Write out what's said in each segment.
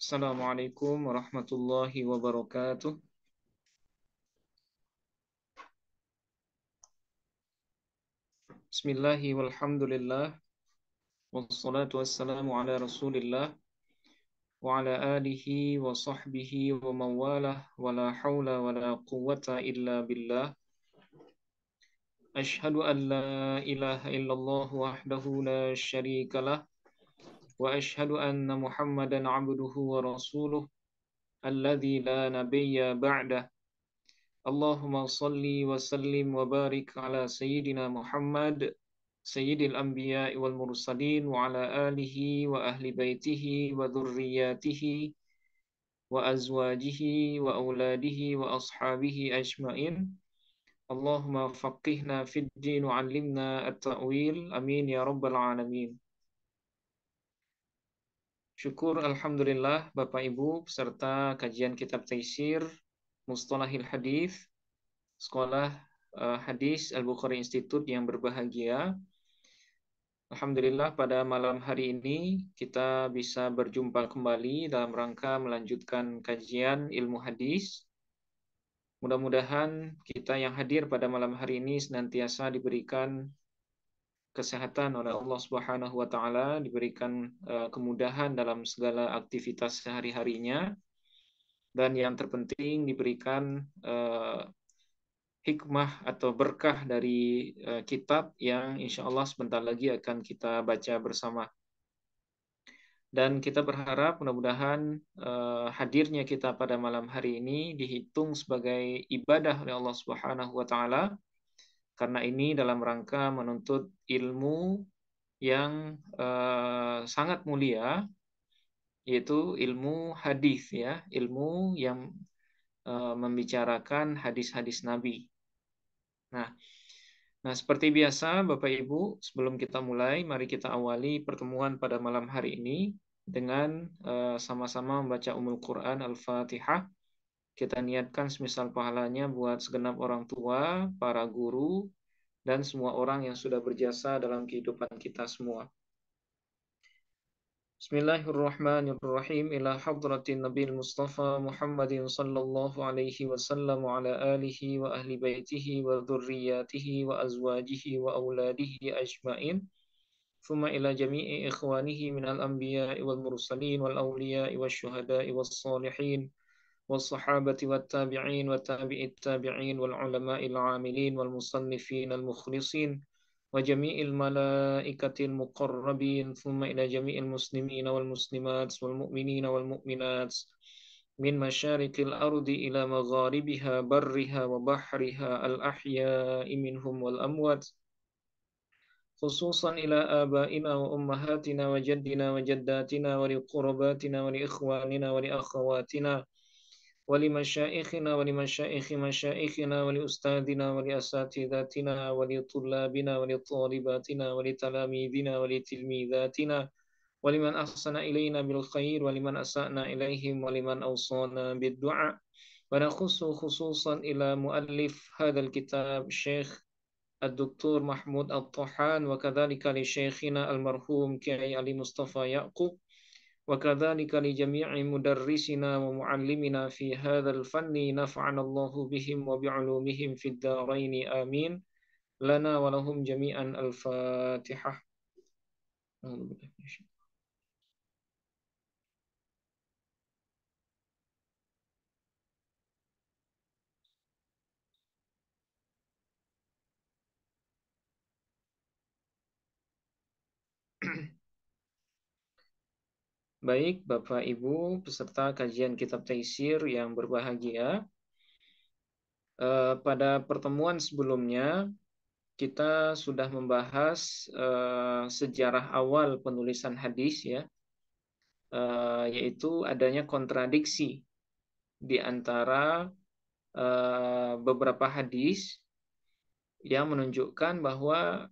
السلام عليكم ورحمة الله وبركاته بسم الله والحمد لله والصلاة والسلام على رسول الله وعلى آله وصحبه ومواله ولا حول ولا قوة إلا بالله أشهد أن لا إله إلا الله وحده لا شريك له وأشهد أن محمدا عبده ورسوله الذي لا نبي بعده اللهم صل وسلم وبارك على سيدنا محمد سيد الأنبياء والمرسلين وعلى آله وأهل بيته وذرياته وأزواجه وأولاده وأصحابه أجمعين اللهم فقهنا في الدين وعلمنا التأويل أمين يا رب العالمين Syukur Alhamdulillah Bapak Ibu peserta kajian kitab Taisir Mustalahil Hadis Sekolah eh, Hadis Al-Bukhari Institute yang berbahagia. Alhamdulillah pada malam hari ini kita bisa berjumpa kembali dalam rangka melanjutkan kajian ilmu hadis. Mudah-mudahan kita yang hadir pada malam hari ini senantiasa diberikan kesehatan oleh Allah Subhanahu wa taala, diberikan eh, kemudahan dalam segala aktivitas sehari-harinya dan yang terpenting diberikan eh, hikmah atau berkah dari eh, kitab yang insya Allah sebentar lagi akan kita baca bersama. Dan kita berharap mudah-mudahan hadirnya kita pada malam hari ini dihitung sebagai ibadah oleh Allah Subhanahu wa taala karena ini dalam rangka menuntut ilmu yang uh, sangat mulia, yaitu ilmu hadis ya, ilmu yang uh, membicarakan hadis-hadis Nabi. Nah, Nah, seperti biasa, Bapak Ibu, sebelum kita mulai, mari kita awali pertemuan pada malam hari ini dengan eh, sama-sama uh, membaca Umul Quran Al-Fatihah. Kita niatkan semisal pahalanya buat segenap orang tua, para guru, dan semua orang yang sudah berjasa dalam kehidupan kita semua. Bismillahirrahmanirrahim ila hadratin Nabi Mustafa Muhammadin sallallahu alaihi wasallam wa ala alihi wa ahli baitihi wa dhurriyyatihi wa azwajihi wa auladihi ajmain. ثم إلى جميع إخوانه من الأنبياء والمرسلين والأولياء والشهداء والصالحين والصحابة والتابعين وتابع التابعين والعلماء العاملين والمصنفين المخلصين وجميع الملائكة المقربين ثم إلى جميع المسلمين والمسلمات والمؤمنين والمؤمنات من مشارق الأرض إلى مغاربها برها وبحرها الأحياء منهم والأموات خصوصا إلى آبائنا وأمهاتنا وجدنا وجداتنا ولقرباتنا ولإخواننا ولأخواتنا ولمشائخنا ولمشائخ مشائخنا ولأستاذنا ولأساتذتنا ولطلابنا ولطالباتنا ولتلاميذنا ولتلميذاتنا ولمن أحسن إلينا بالخير ولمن أسأنا إليهم ولمن أوصانا بالدعاء ونخص خصوصا إلى مؤلف هذا الكتاب الشيخ الدكتور محمود الطحان وكذلك لشيخنا المرحوم كي علي مصطفى يعقوب وكذلك لجميع مدرسنا ومعلمنا في هذا الفن نفعنا الله بهم وبعلومهم في الدارين آمين لنا ولهم جميعا الفاتحة أعوذ بالله من الشيطان Baik, Bapak Ibu, peserta kajian kitab Taisir yang berbahagia. Eh, pada pertemuan sebelumnya, kita sudah membahas eh, sejarah awal penulisan hadis ya, eh, yaitu adanya kontradiksi di antara beberapa hadis yang menunjukkan bahwa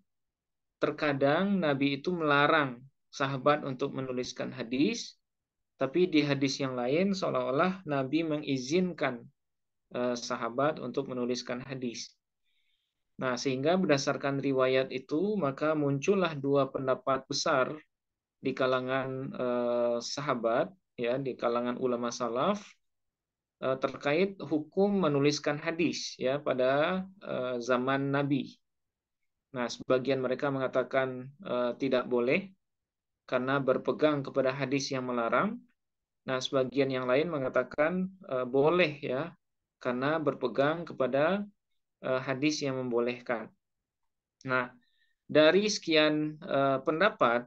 terkadang Nabi itu melarang sahabat untuk menuliskan hadis, tapi di hadis yang lain seolah-olah Nabi mengizinkan eh, sahabat untuk menuliskan hadis. Nah, sehingga berdasarkan riwayat itu, maka muncullah dua pendapat besar di kalangan eh, sahabat, ya, di kalangan ulama salaf eh, terkait hukum menuliskan hadis, ya, pada zaman Nabi. Nah, sebagian mereka mengatakan eh, tidak boleh, karena berpegang kepada hadis yang melarang. Nah, sebagian yang lain mengatakan e, boleh ya, karena berpegang kepada e, hadis yang membolehkan. Nah, dari sekian e, pendapat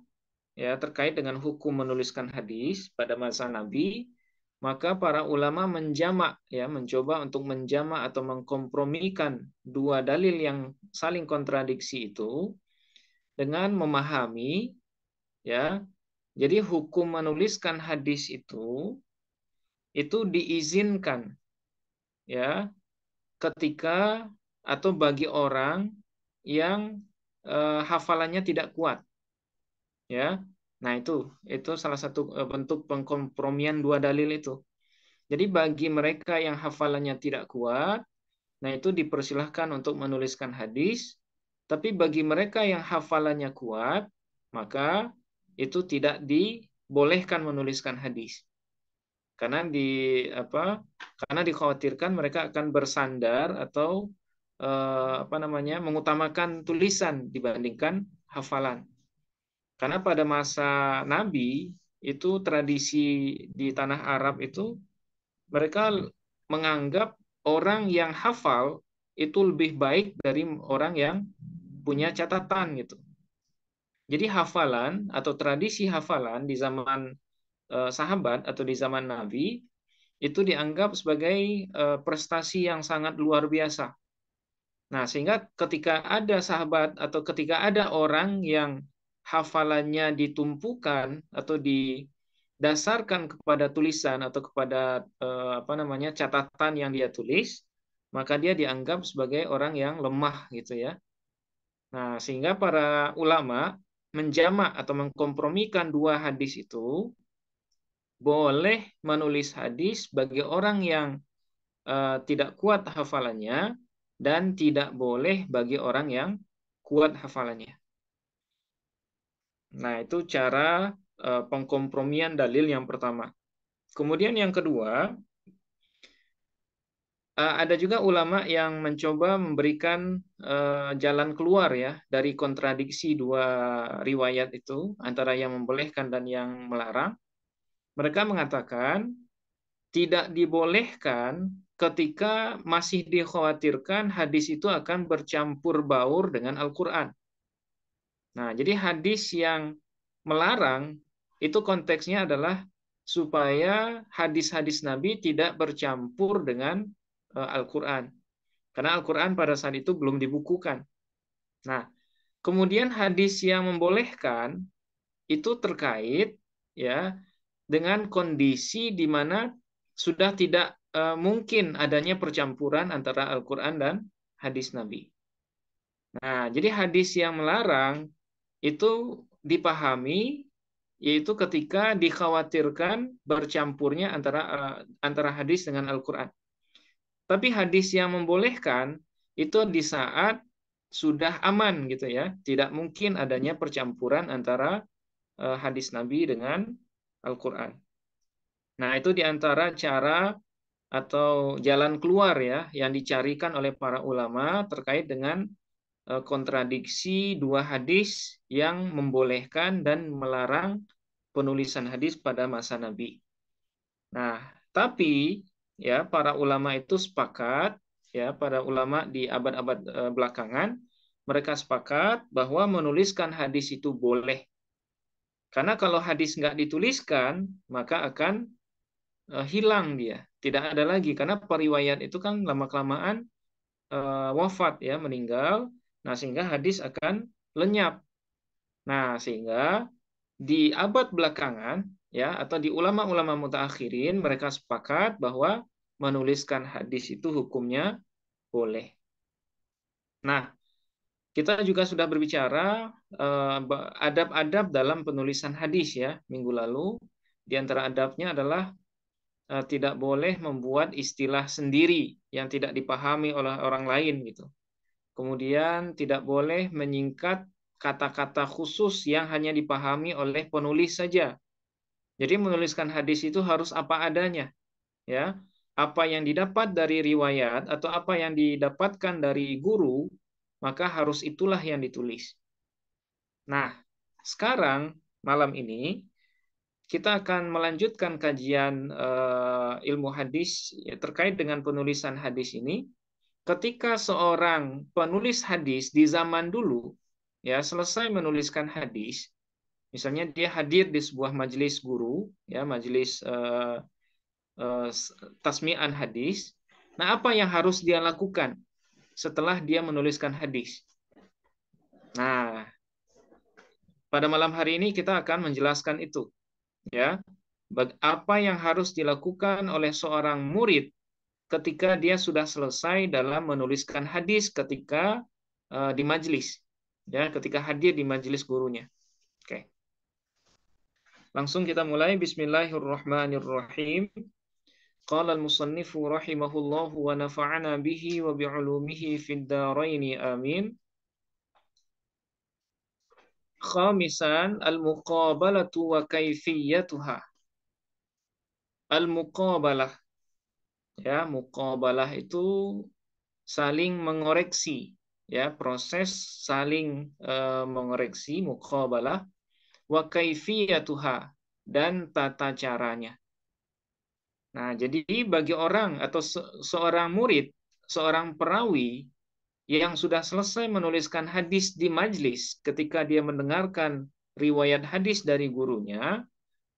ya terkait dengan hukum menuliskan hadis pada masa Nabi, maka para ulama menjamak ya, mencoba untuk menjamak atau mengkompromikan dua dalil yang saling kontradiksi itu dengan memahami ya jadi hukum menuliskan hadis itu itu diizinkan ya ketika atau bagi orang yang eh, hafalannya tidak kuat ya nah itu itu salah satu eh, bentuk pengkompromian dua dalil itu jadi bagi mereka yang hafalannya tidak kuat nah itu dipersilahkan untuk menuliskan hadis tapi bagi mereka yang hafalannya kuat maka itu tidak dibolehkan menuliskan hadis karena di apa karena dikhawatirkan mereka akan bersandar atau eh, apa namanya mengutamakan tulisan dibandingkan hafalan karena pada masa Nabi itu tradisi di tanah Arab itu mereka menganggap orang yang hafal itu lebih baik dari orang yang punya catatan gitu jadi hafalan atau tradisi hafalan di zaman uh, sahabat atau di zaman Nabi itu dianggap sebagai uh, prestasi yang sangat luar biasa. Nah, sehingga ketika ada sahabat atau ketika ada orang yang hafalannya ditumpukan atau didasarkan kepada tulisan atau kepada uh, apa namanya catatan yang dia tulis, maka dia dianggap sebagai orang yang lemah gitu ya. Nah, sehingga para ulama menjamak atau mengkompromikan dua hadis itu boleh menulis hadis bagi orang yang uh, tidak kuat hafalannya dan tidak boleh bagi orang yang kuat hafalannya. Nah, itu cara uh, pengkompromian dalil yang pertama. Kemudian yang kedua, Eh, ada juga ulama yang mencoba memberikan uh, jalan keluar ya dari kontradiksi dua riwayat itu antara yang membolehkan dan yang melarang. Mereka mengatakan tidak dibolehkan ketika masih dikhawatirkan hadis itu akan bercampur baur dengan Al-Qur'an. Nah, jadi hadis yang melarang itu konteksnya adalah supaya hadis-hadis Nabi tidak bercampur dengan Eh, Al-Quran. Karena Al-Quran pada saat itu belum dibukukan. Nah, kemudian hadis yang membolehkan itu terkait ya dengan kondisi di mana sudah tidak uh, mungkin adanya percampuran antara Al-Quran dan hadis Nabi. Nah, jadi hadis yang melarang itu dipahami yaitu ketika dikhawatirkan bercampurnya antara eh, antara hadis dengan Al-Qur'an. Tapi hadis yang membolehkan itu di saat sudah aman gitu ya. Tidak mungkin adanya percampuran antara eh, hadis Nabi dengan Al-Qur'an. Nah, itu di antara cara atau jalan keluar ya yang dicarikan oleh para ulama terkait dengan eh, kontradiksi dua hadis yang membolehkan dan melarang penulisan hadis pada masa Nabi. Nah, tapi ya para ulama itu sepakat ya para ulama di abad-abad e, belakangan mereka sepakat bahwa menuliskan hadis itu boleh karena kalau hadis nggak dituliskan maka akan e, hilang dia tidak ada lagi karena periwayat itu kan lama kelamaan e, wafat ya meninggal nah sehingga hadis akan lenyap nah sehingga di abad belakangan ya atau di ulama-ulama mutaakhirin mereka sepakat bahwa menuliskan hadis itu hukumnya boleh. Nah, kita juga sudah berbicara eh, adab-adab uh, dalam penulisan hadis ya minggu lalu. Di antara adabnya adalah uh, tidak boleh membuat istilah sendiri yang tidak dipahami oleh orang lain gitu. Kemudian tidak boleh menyingkat kata-kata khusus yang hanya dipahami oleh penulis saja jadi menuliskan hadis itu harus apa adanya. Ya, apa yang didapat dari riwayat atau apa yang didapatkan dari guru, maka harus itulah yang ditulis. Nah, sekarang malam ini kita akan melanjutkan kajian uh, ilmu hadis ya, terkait dengan penulisan hadis ini. Ketika seorang penulis hadis di zaman dulu ya selesai menuliskan hadis, Misalnya dia hadir di sebuah majelis guru, ya majelis uh, eh, uh, eh, tasmian hadis. Nah, apa yang harus dia lakukan setelah dia menuliskan hadis? Nah, pada malam hari ini kita akan menjelaskan itu, ya. Apa yang harus dilakukan oleh seorang murid ketika dia sudah selesai dalam menuliskan hadis ketika uh, di majelis ya ketika hadir di majelis gurunya Langsung kita mulai. Bismillahirrahmanirrahim. Qala al-musannifu rahimahullahu wa nafa'ana bihi wa bi'ulumihi fid daraini amin. Khamisan al-muqabalatu wa kaifiyatuha. Al-muqabalah. Ya, muqabalah itu saling mengoreksi. Ya, proses saling uh, mengoreksi muqabalah wa kaifiyatuha dan tata caranya. Nah, jadi bagi orang atau seorang murid, seorang perawi yang sudah selesai menuliskan hadis di majlis ketika dia mendengarkan riwayat hadis dari gurunya,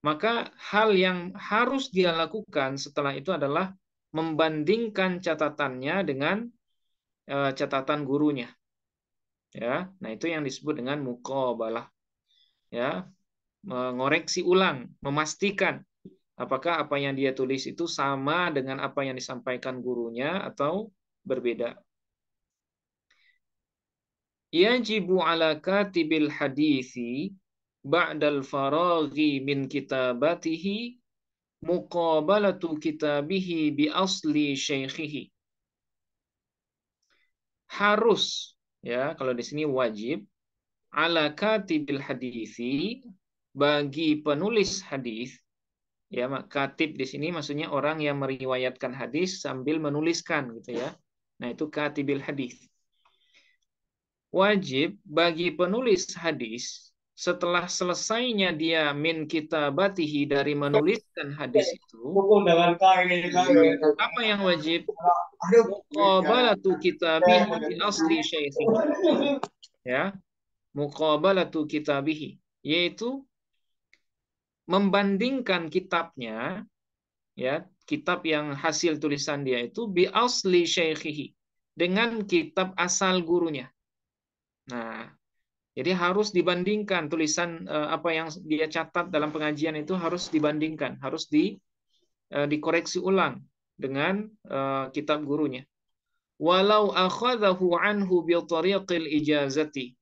maka hal yang harus dia lakukan setelah itu adalah membandingkan catatannya dengan eh, catatan gurunya. Ya, nah itu yang disebut dengan mukobalah ya mengoreksi ulang, memastikan apakah apa yang dia tulis itu sama dengan apa yang disampaikan gurunya atau berbeda. Yajibu ala katibil hadithi ba'dal faraghi min kitabatihi muqabalatu kitabihi bi asli syaikhihi. Harus ya, kalau di sini wajib ala katibil hadisi bagi penulis hadis ya katib di sini maksudnya orang yang meriwayatkan hadis sambil menuliskan gitu ya nah itu katibil hadis wajib bagi penulis hadis setelah selesainya dia min kita kitabatihi dari menuliskan hadis itu apa yang wajib qabalatu kita asli syaikhih ya muqabalatu kitabihi yaitu membandingkan kitabnya ya kitab yang hasil tulisan dia itu bi asli syaikhihi dengan kitab asal gurunya. Nah, jadi harus dibandingkan tulisan eh, apa yang dia catat dalam pengajian itu harus dibandingkan, harus di eh, dikoreksi ulang dengan eh, kitab gurunya. Walau akhadahu anhu bi tariqil ijazati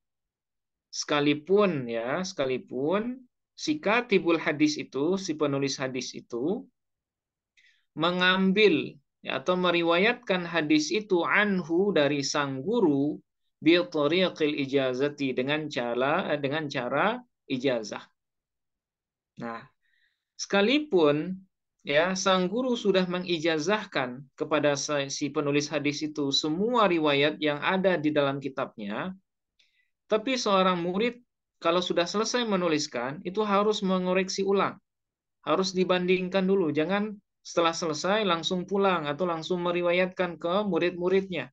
sekalipun ya, sekalipun si katibul hadis itu, si penulis hadis itu mengambil ya, atau meriwayatkan hadis itu anhu dari sang guru bi tariqil ijazati dengan cara dengan cara ijazah. Nah, sekalipun ya sang guru sudah mengijazahkan kepada si penulis hadis itu semua riwayat yang ada di dalam kitabnya, tapi seorang murid kalau sudah selesai menuliskan itu harus mengoreksi ulang. Harus dibandingkan dulu, jangan setelah selesai langsung pulang atau langsung meriwayatkan ke murid-muridnya.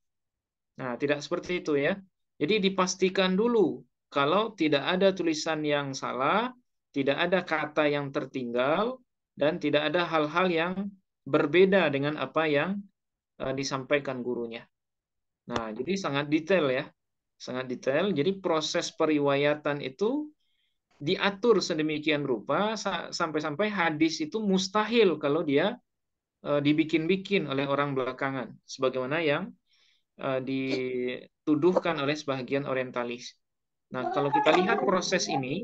Nah, tidak seperti itu ya. Jadi dipastikan dulu kalau tidak ada tulisan yang salah, tidak ada kata yang tertinggal, dan tidak ada hal-hal yang berbeda dengan apa yang eh, disampaikan gurunya. Nah, jadi sangat detail ya sangat detail. Jadi proses periwayatan itu diatur sedemikian rupa sampai-sampai hadis itu mustahil kalau dia e, dibikin-bikin oleh orang belakangan, sebagaimana yang e, dituduhkan oleh sebagian orientalis. Nah, kalau kita lihat proses ini,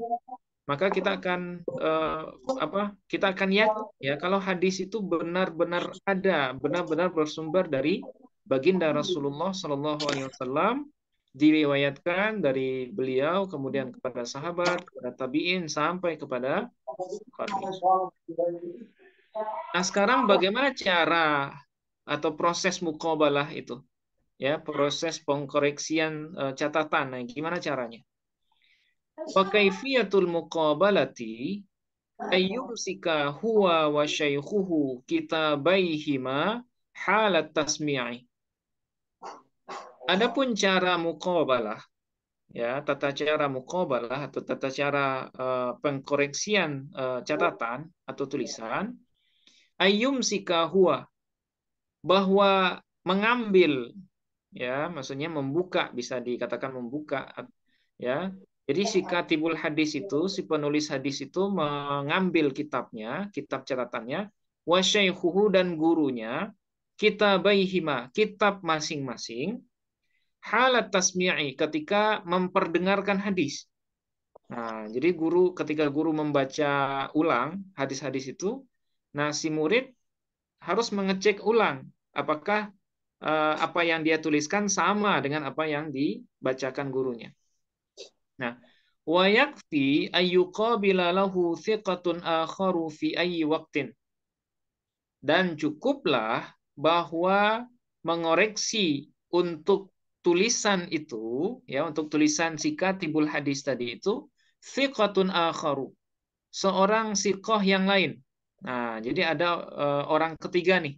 maka kita akan uh, apa? Kita akan lihat ya kalau hadis itu benar-benar ada, benar-benar bersumber dari baginda Rasulullah Shallallahu Alaihi Wasallam diriwayatkan dari beliau kemudian kepada sahabat, kepada tabiin sampai kepada Nah, sekarang bagaimana cara atau proses mukobalah itu? Ya, proses pengkoreksian eh, catatan. Nah, gimana caranya? fiatul muqabalati ayyumsika huwa wa syaykhuhu kitabaihima halat tasmi'i Adapun cara mukobalah, ya tata cara mukobalah atau tata cara uh, pengkoreksian uh, catatan atau tulisan ayum sikahua bahwa mengambil ya maksudnya membuka bisa dikatakan membuka ya jadi si katibul hadis itu si penulis hadis itu mengambil kitabnya kitab catatannya wasyaihuhu dan gurunya kitabaihima kitab masing-masing halat tasmi'i ketika memperdengarkan hadis. Nah, jadi guru ketika guru membaca ulang hadis-hadis itu, nah si murid harus mengecek ulang apakah eh, apa yang dia tuliskan sama dengan apa yang dibacakan gurunya. Nah, wa yakfi ayyuqabila lahu thiqatun akharu fi ayyi waqtin. Dan cukuplah bahwa mengoreksi untuk tulisan itu ya untuk tulisan sika tibul hadis tadi itu thiqatun akharu seorang sikoh yang lain nah jadi ada uh, orang ketiga nih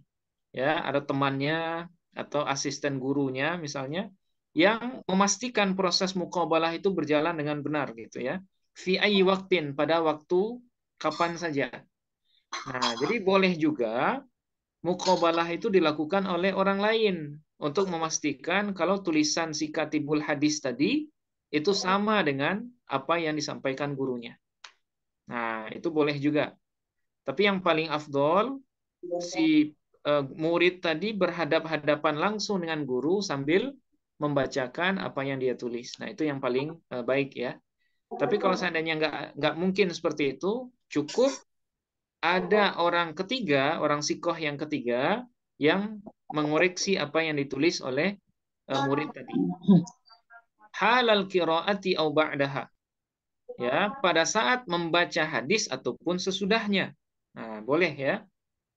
ya ada temannya atau asisten gurunya misalnya yang memastikan proses mukobalah itu berjalan dengan benar gitu ya fi ayyi waktin pada waktu kapan saja nah jadi boleh juga mukobalah itu dilakukan oleh orang lain untuk memastikan kalau tulisan si katibul hadis tadi itu sama dengan apa yang disampaikan gurunya. Nah, itu boleh juga. Tapi yang paling afdol si e, murid tadi berhadap-hadapan langsung dengan guru sambil membacakan apa yang dia tulis. Nah, itu yang paling e, baik ya. Tapi kalau seandainya nggak nggak mungkin seperti itu, cukup ada orang ketiga, orang sikoh yang ketiga yang mengoreksi apa yang ditulis oleh uh, murid tadi. Halal kiraati au ba'daha. Ya, pada saat membaca hadis ataupun sesudahnya. Nah, boleh ya.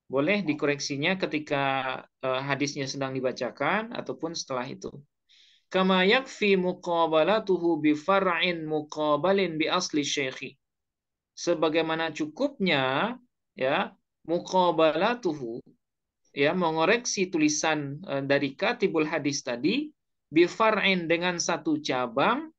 Boleh dikoreksinya ketika uh, hadisnya sedang dibacakan ataupun setelah itu. Kama yakfi muqabalatuhu bi far'in muqabalin bi asli syekhi. Sebagaimana cukupnya ya muqabalatuhu ya mengoreksi tulisan eh, dari katibul hadis tadi bifar'in dengan satu cabang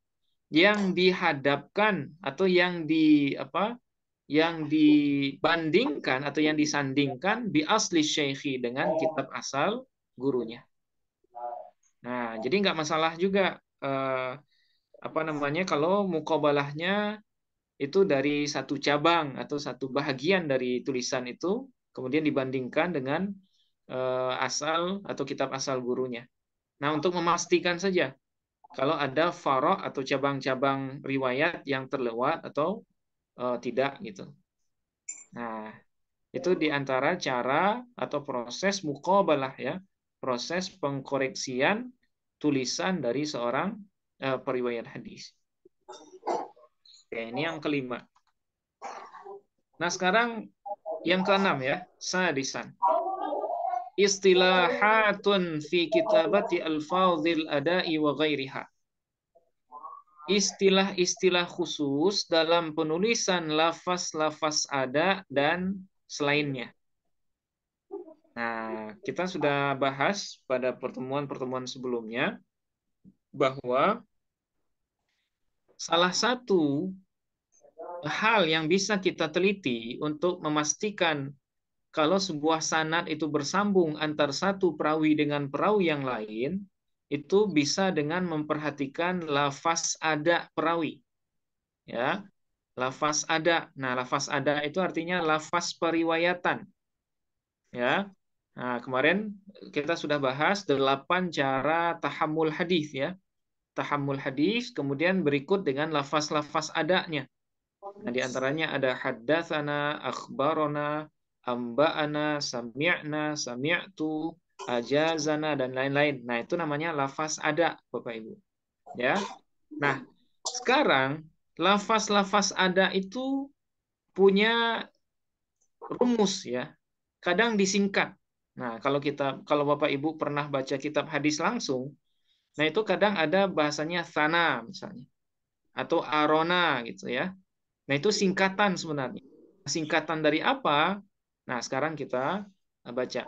yang dihadapkan atau yang di apa yang dibandingkan atau yang disandingkan bi asli syekhi dengan kitab asal gurunya. Nah, jadi nggak masalah juga eh, apa namanya kalau mukobalahnya itu dari satu cabang atau satu bahagian dari tulisan itu kemudian dibandingkan dengan Eh, asal atau kitab asal gurunya. Nah, untuk memastikan saja kalau ada farok atau cabang-cabang riwayat yang terlewat atau uh, tidak gitu. Nah, itu diantara cara atau proses mukobalah ya, proses pengkoreksian tulisan dari seorang uh, periwayat hadis. Oke, ini yang kelima. Nah, sekarang yang keenam ya, sadisan istilahatun fi kitabati al-fadhil ada'i wa ghairiha. Istilah-istilah khusus dalam penulisan lafaz-lafaz ada dan selainnya. Nah, kita sudah bahas pada pertemuan-pertemuan sebelumnya bahwa salah satu hal yang bisa kita teliti untuk memastikan kalau sebuah sanat itu bersambung antar satu perawi dengan perawi yang lain, itu bisa dengan memperhatikan lafaz ada perawi. Ya, lafaz ada. Nah, lafaz ada itu artinya lafaz periwayatan. Ya. Nah, kemarin kita sudah bahas delapan cara tahammul hadis ya. Tahammul hadis kemudian berikut dengan lafaz-lafaz adanya. Nah, di antaranya ada haddatsana, akhbarona, amba'ana, sami'na, sami'tu, ajazana dan lain-lain. Nah, itu namanya lafaz ada, Bapak Ibu. Ya. Nah, sekarang lafaz-lafaz ada itu punya rumus ya. Kadang disingkat. Nah, kalau kita kalau Bapak Ibu pernah baca kitab hadis langsung, nah itu kadang ada bahasanya sana misalnya atau arona gitu ya. Nah, itu singkatan sebenarnya. Singkatan dari apa? Nah, sekarang kita eh, baca.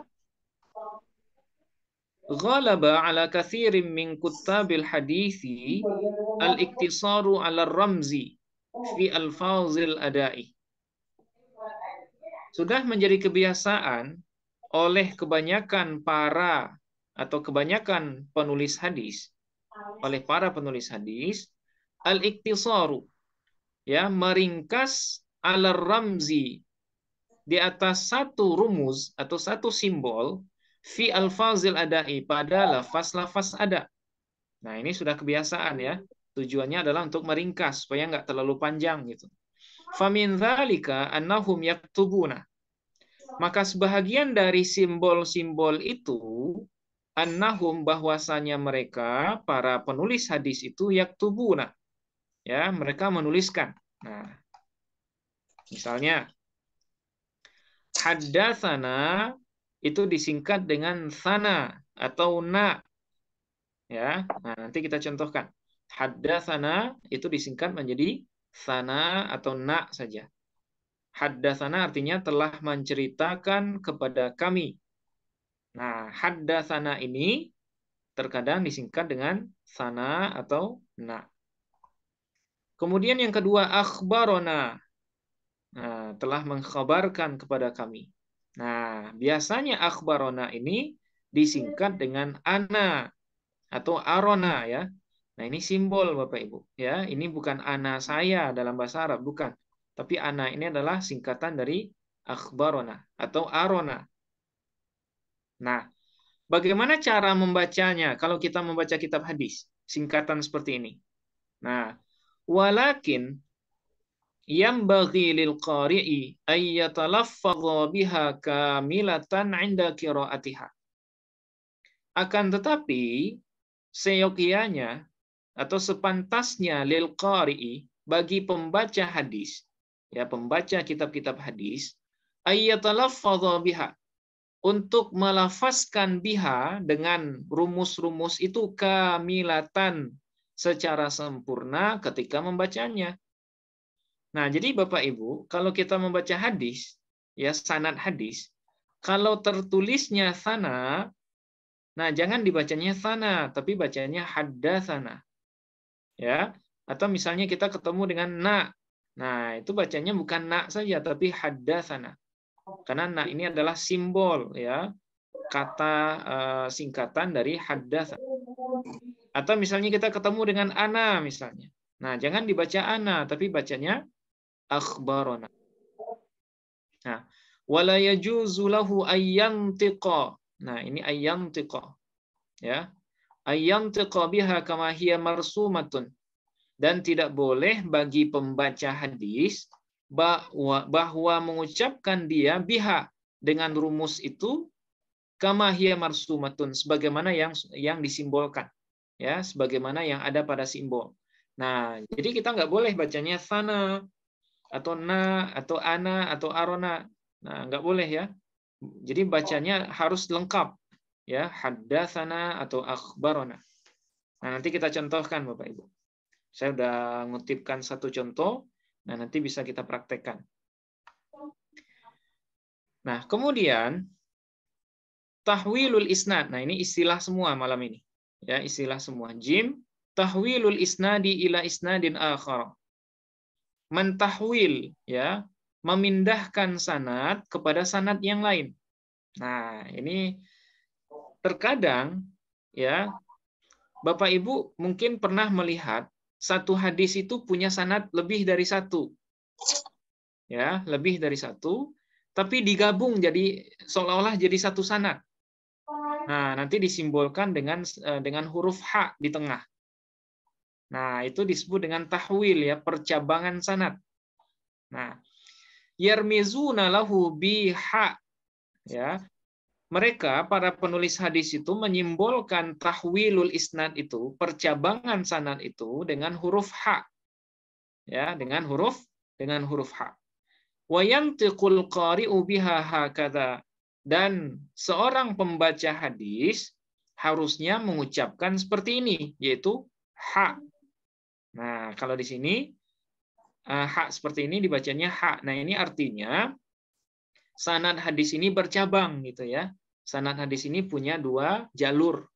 Ghalaba ala kathirin min kuttabil hadithi al-iktisaru ala ramzi fi al-fawzil adai. Sudah menjadi kebiasaan oleh kebanyakan para atau kebanyakan penulis hadis, oleh para penulis hadis, al-iktisaru, ya, meringkas ala ramzi di atas satu rumus atau satu simbol fi alfazil adai pada lafaz-lafaz ada. Nah, ini sudah kebiasaan ya. Tujuannya adalah untuk meringkas supaya nggak terlalu panjang gitu. Famin dzalika annahum yaktubuna. Maka sebahagian dari simbol-simbol itu annahum bahwasanya mereka para penulis hadis itu yaktubuna. Ya, mereka menuliskan. Nah, misalnya haddatsana itu disingkat dengan sana atau na. Ya. Nah, nanti kita contohkan. Haddatsana itu disingkat menjadi sana atau na saja. Haddatsana artinya telah menceritakan kepada kami. Nah, haddatsana ini terkadang disingkat dengan sana atau na. Kemudian yang kedua akhbarona Eh, telah mengkhabarkan kepada kami. Nah, biasanya akhbarona ini disingkat dengan ana atau arona ya. Nah, ini simbol Bapak Ibu ya. Ini bukan ana saya dalam bahasa Arab, bukan. Tapi ana ini adalah singkatan dari akhbarona atau arona. Nah, bagaimana cara membacanya kalau kita membaca kitab hadis? Singkatan seperti ini. Nah, walakin yambaghi lil qari'i ayat biha kamilatan 'inda qira'atiha. Akan tetapi seyogianya atau sepantasnya lil qari'i bagi pembaca hadis, ya pembaca kitab-kitab hadis, ayyatalaffadha biha untuk melafazkan biha dengan rumus-rumus itu kamilatan secara sempurna ketika membacanya. Nah, jadi Bapak Ibu, kalau kita membaca hadis, ya sanad hadis, kalau tertulisnya sana, nah jangan dibacanya sana, tapi bacanya sana, Ya, atau misalnya kita ketemu dengan na. Nah, itu bacanya bukan na saja tapi sana, Karena na ini adalah simbol ya, kata uh, singkatan dari hadda. Atau misalnya kita ketemu dengan ana misalnya. Nah, jangan dibaca ana tapi bacanya akhbarana. Nah, wala yajuzu lahu ayyantiqa. Nah, ini ayyantiqa. Ya. Ayyantiqa biha kama hiya marsumatun. Dan tidak boleh bagi pembaca hadis bahwa, bahwa mengucapkan dia biha dengan rumus itu kama hiya marsumatun sebagaimana yang yang disimbolkan ya sebagaimana yang ada pada simbol. Nah, jadi kita nggak boleh bacanya sana atau na atau ana atau arona. Nah, nggak boleh ya. Jadi bacanya harus lengkap ya, hadasana atau akhbarona. Nah, nanti kita contohkan Bapak Ibu. Saya sudah ngutipkan satu contoh, nah nanti bisa kita praktekkan. Nah, kemudian tahwilul isnad. Nah, ini istilah semua malam ini. Ya, istilah semua. Jim tahwilul isnadi ila isnadin akhar mentahwil ya memindahkan sanat kepada sanat yang lain. Nah, ini terkadang ya Bapak Ibu mungkin pernah melihat satu hadis itu punya sanat lebih dari satu. Ya, lebih dari satu, tapi digabung jadi seolah-olah jadi satu sanat. Nah, nanti disimbolkan dengan eh, dengan huruf H di tengah. Nah, itu disebut dengan tahwil ya, percabangan sanad. Nah, yarmizuna lahu biha ya. Mereka para penulis hadis itu menyimbolkan tahwilul isnad itu, percabangan sanad itu dengan huruf ha. Ya, dengan huruf dengan huruf ha. Wa yantiqul qari'u biha hakadha. Dan seorang pembaca hadis harusnya mengucapkan seperti ini, yaitu ha Nah, kalau di sini eh, hak seperti ini dibacanya hak. Nah, ini artinya sanad hadis ini bercabang gitu ya. Sanad hadis ini punya dua jalur.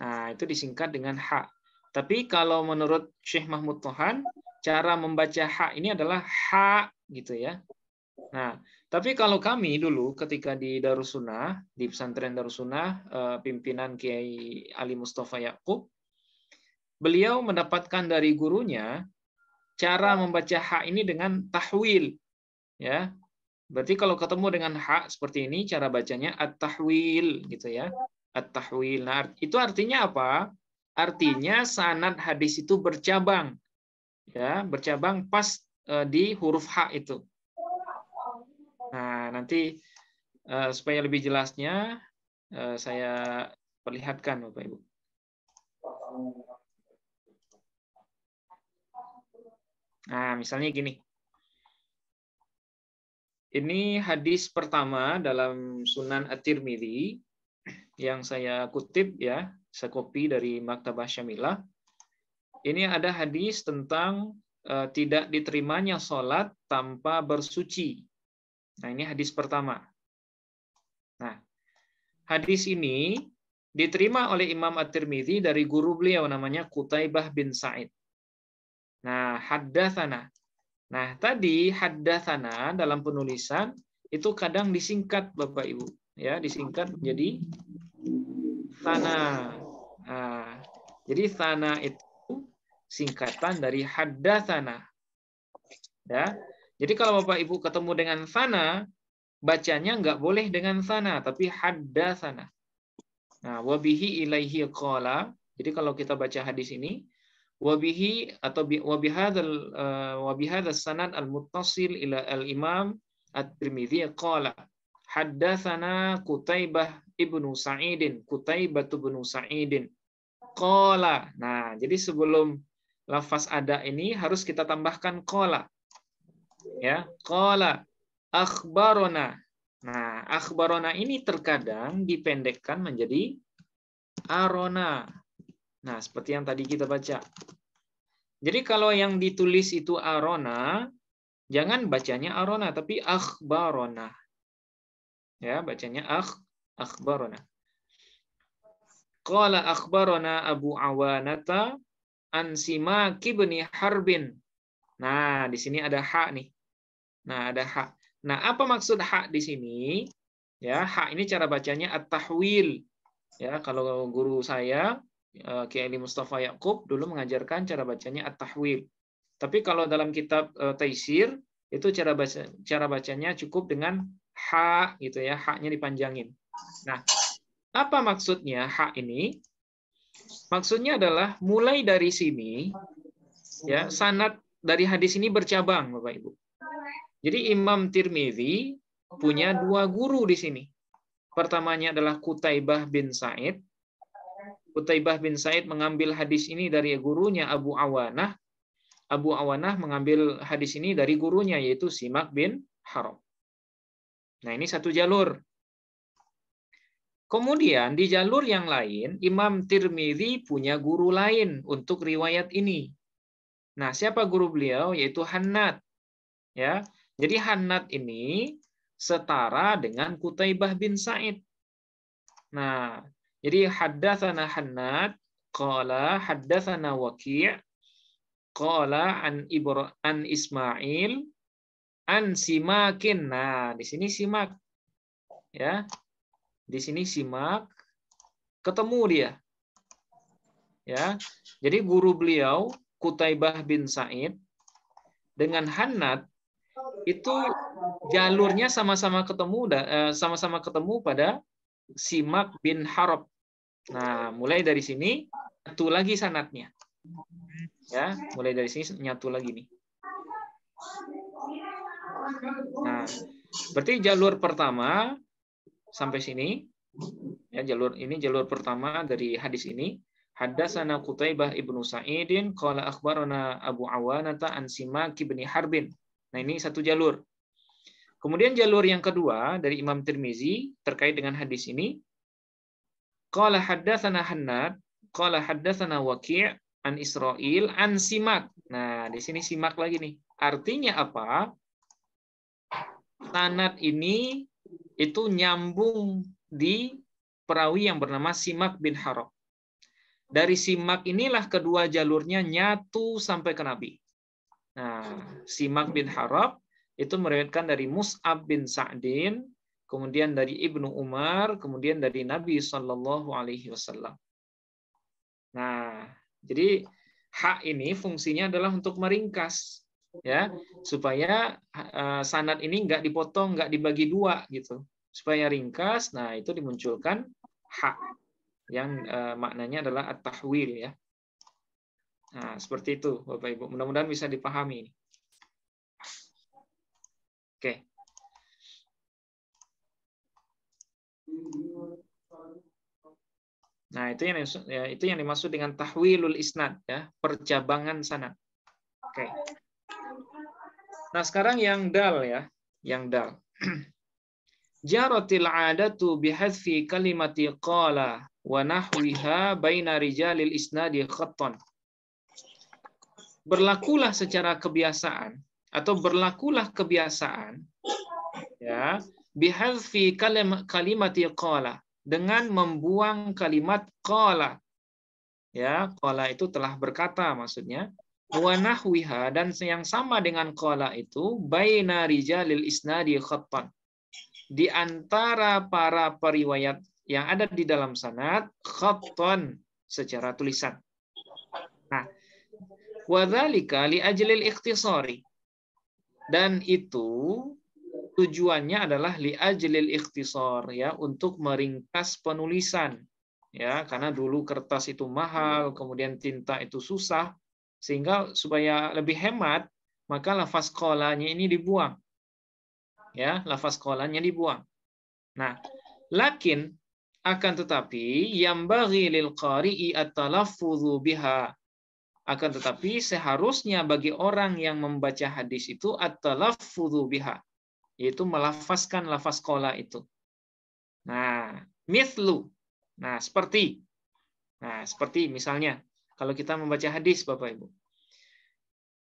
Nah, itu disingkat dengan hak. Tapi kalau menurut Syekh Mahmud Tohan, cara membaca hak ini adalah hak gitu ya. Nah, tapi kalau kami dulu ketika di Darussunnah, di pesantren Darussunnah, eh, pimpinan Kiai Ali Mustafa Yakub, beliau mendapatkan dari gurunya cara membaca hak ini dengan tahwil. Ya. Berarti kalau ketemu dengan hak seperti ini cara bacanya at-tahwil gitu ya. At-tahwil. Nah, itu artinya apa? Artinya sanad hadis itu bercabang. Ya, bercabang pas e, di huruf H itu. Nah, nanti uh, supaya lebih jelasnya uh, saya perlihatkan Bapak Ibu. Nah, misalnya gini. Ini hadis pertama dalam Sunan At-Tirmidzi yang saya kutip ya, saya copy dari Maktabah Syamilah. Ini ada hadis tentang uh, tidak diterimanya sholat tanpa bersuci. Nah, ini hadis pertama. Nah, hadis ini diterima oleh Imam At-Tirmidzi dari guru beliau namanya Kutaibah bin Sa'id. Nah, haddatsana. Nah, tadi haddatsana dalam penulisan itu kadang disingkat Bapak Ibu, ya, disingkat jadi sana. Nah, jadi sana itu singkatan dari haddatsana. Ya. Jadi kalau Bapak Ibu ketemu dengan sana, bacanya nggak boleh dengan sana, tapi haddatsana. Nah, wabihi ilaihi qala. Jadi kalau kita baca hadis ini, wabihi atau wabihadal wabihadal eh, sanad al muttasil ila al imam at-Tirmidzi qala haddatsana Qutaibah ibnu Sa'idin Qutaibah ibnu Sa'idin qala nah jadi sebelum lafaz ada ini harus kita tambahkan qala ya qala akhbarona nah akhbarona ini terkadang dipendekkan menjadi arona Nah, seperti yang tadi kita baca. Jadi kalau yang ditulis itu arona, jangan bacanya arona, tapi akhbarona. Ya, bacanya akh, akhbarona. Qala akhbarona Abu Awanata an Simak kibni Harbin. Nah, di sini ada hak nih. Nah, ada hak. Nah, apa maksud hak di sini? Ya, hak ini cara bacanya at-tahwil. Ya, kalau guru saya Eh, Kiai Mustafa Yakub dulu mengajarkan cara bacanya at-tahwil. Tapi kalau dalam kitab eh, Taisir itu cara baca cara bacanya cukup dengan ha gitu ya, haknya dipanjangin. Nah, apa maksudnya ha ini? Maksudnya adalah mulai dari sini ya, sanad dari hadis ini bercabang Bapak Ibu. Jadi Imam Tirmizi punya dua guru di sini. Pertamanya adalah Kutaibah bin Said Utaibah bin Said mengambil hadis ini dari gurunya Abu Awanah. Abu Awanah mengambil hadis ini dari gurunya yaitu Simak bin Haram. Nah, ini satu jalur. Kemudian di jalur yang lain, Imam Tirmidzi punya guru lain untuk riwayat ini. Nah, siapa guru beliau? Yaitu Hannad. Ya. Jadi Hannad ini setara dengan Kutaibah bin Said. Nah, jadi haddatsana Hannad qala haddatsana Waqi' qala an Ibra an Ismail an simakin. Nah, di sini simak. Ya. Di sini simak ketemu dia. Ya. Jadi guru beliau Kutaibah bin Said dengan Hannad itu jalurnya sama-sama ketemu eh, sama-sama ketemu pada Simak bin Harab Nah, mulai dari sini satu lagi sanatnya. Ya, mulai dari sini nyatu lagi nih. Nah, berarti jalur pertama sampai sini ya jalur ini jalur pertama dari hadis ini hadasana Qutaibah ibnu Sa'idin qala akhbarana Abu Awanata an Simak bin Harbin. Nah, ini satu jalur. Kemudian jalur yang kedua dari Imam Tirmizi terkait dengan hadis ini Qala haddatsana Hannad, qala haddatsana Waqi' an Israil an Simak. Nah, di sini Simak lagi nih. Artinya apa? Sanad ini itu nyambung di perawi yang bernama Simak bin Harok. Dari Simak inilah kedua jalurnya nyatu sampai ke Nabi. Nah, Simak bin Harok itu meriwayatkan dari Mus'ab bin Sa'din kemudian dari Ibnu Umar, kemudian dari Nabi Shallallahu Alaihi Wasallam. Nah, jadi hak ini fungsinya adalah untuk meringkas, ya, supaya uh, eh, sanat ini nggak dipotong, nggak dibagi dua gitu, supaya ringkas. Nah, itu dimunculkan hak yang uh, maknanya adalah at-tahwil ya. Nah, seperti itu Bapak Ibu. Mudah-mudahan bisa dipahami. Oke. Okay. Nah, itu yang ya, itu yang dimaksud dengan tahwilul isnad ya, percabangan sanad. Oke. Okay. Nah, sekarang yang dal ya, yang dal. Jaratil adatu bihadfi kalimati qala wa nahwiha baina rijalil isnadi khattan. Berlakulah secara kebiasaan atau berlakulah kebiasaan ya bihalfi kalim, kalimati qala dengan membuang kalimat qala ya qala itu telah berkata maksudnya wa nahwiha dan yang sama dengan qala itu baina rijalil isnadi khattan di antara para periwayat yang ada di dalam sanad khattan secara tulisan nah dzalika li ajlil ikhtisari dan itu tujuannya adalah liajlil ikhtisor ya untuk meringkas penulisan ya karena dulu kertas itu mahal kemudian tinta itu susah sehingga supaya lebih hemat maka lafaz kolanya ini dibuang ya lafaz kolanya dibuang nah lakin akan tetapi yang bagi lil qari'i at-talaffudzu biha akan tetapi seharusnya bagi orang yang membaca hadis itu at-talaffudzu biha yaitu melafazkan lafaz kola itu. Nah, mithlu. Nah, seperti. Nah, seperti misalnya kalau kita membaca hadis Bapak Ibu.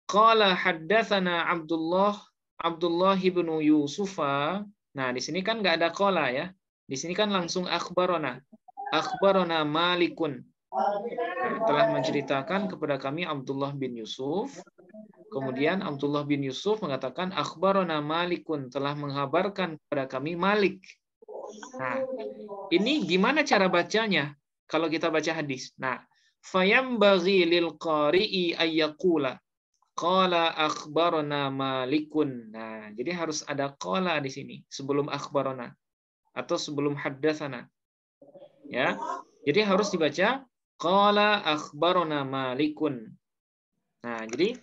Qala haddatsana Abdullah Abdullah bin Yusufa. Nah, di sini kan nggak ada kola ya. Di sini kan langsung akhbarona. Akhbarona Malikun. Nah, telah menceritakan kepada kami Abdullah bin Yusuf Kemudian Abdullah bin Yusuf mengatakan akhbarona Malikun telah menghabarkan kepada kami Malik. Nah, ini gimana cara bacanya kalau kita baca hadis? Nah, fayam bagi lil qari'i ayyakula. qala akhbarona Malikun. Nah, jadi harus ada qala di sini sebelum akhbarona atau sebelum haddatsana. Ya. Jadi harus dibaca qala akhbarona Malikun. Nah, jadi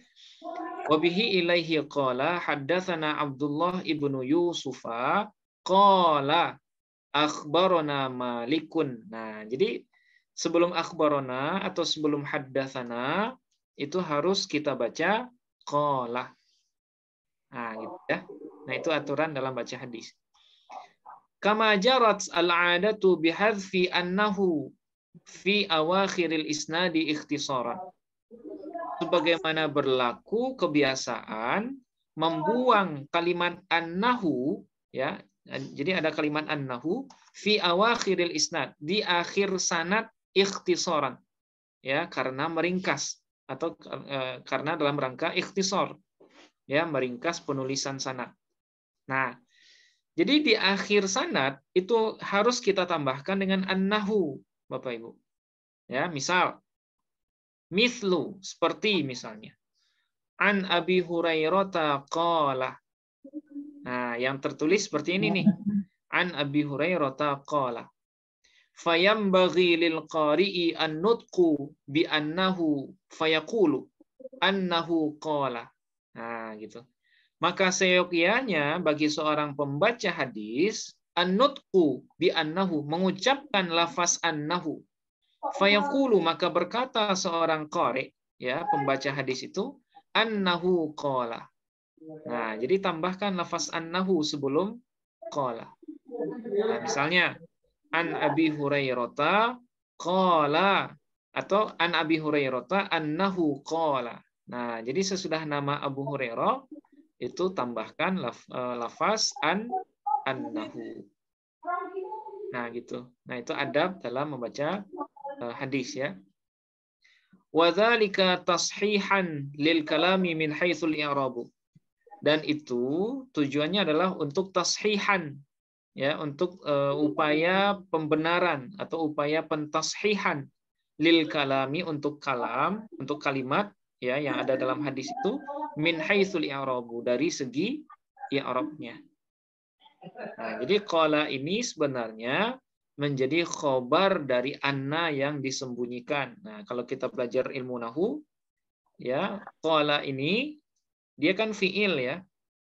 wabihi ilaihi qala haddatsana Abdullah ibnu Yusufa qala akhbarana Malikun. Nah, jadi sebelum akhbarana atau sebelum haddatsana itu harus kita baca qala. Nah, gitu ya. Nah, itu aturan dalam baca hadis. Kama jarat al-'adatu bihadfi annahu fi awakhiril isnadi ikhtisaran sebagaimana berlaku kebiasaan membuang kalimat annahu ya jadi ada kalimat annahu fi awakhiril isnad di akhir sanad ikhtisoran ya karena meringkas atau uh, karena dalam rangka ikhtisor ya meringkas penulisan sanad. Nah, jadi di akhir sanad itu harus kita tambahkan dengan annahu Bapak Ibu. Ya, misal mislu seperti misalnya an Abi Hurairah qala nah yang tertulis seperti ini nih an Abi Hurairah qala fayambaghi lil qari'i an nutqu bi annahu fayaqulu annahu qala nah gitu maka seyogianya bagi seorang pembaca hadis an nutqu bi annahu mengucapkan lafaz annahu Fayaqulu maka berkata seorang korek ya, pembaca hadis itu annahu Kola. Nah, jadi tambahkan lafaz annahu sebelum Kola. Nah, misalnya an Abi Hurairah Kola atau an Abi Hurairah annahu Kola. Nah, jadi sesudah nama Abu Hurairah itu tambahkan laf, eh, lafaz an annahu. Nah, gitu. Nah, itu adab dalam membaca Eh, hadis ya. Wadzalika tashihan lil kalami min haitsul i'rabu. Dan itu tujuannya adalah untuk tashihan ya, untuk uh, upaya pembenaran atau upaya pentashihan lil kalami untuk kalam, untuk kalimat ya yang ada dalam hadis itu min haitsul i'rabu dari segi i'rabnya. Nah, jadi qala ini sebenarnya menjadi khobar dari anna yang disembunyikan. Nah, kalau kita belajar ilmu nahu, ya, qala ini dia kan fiil ya.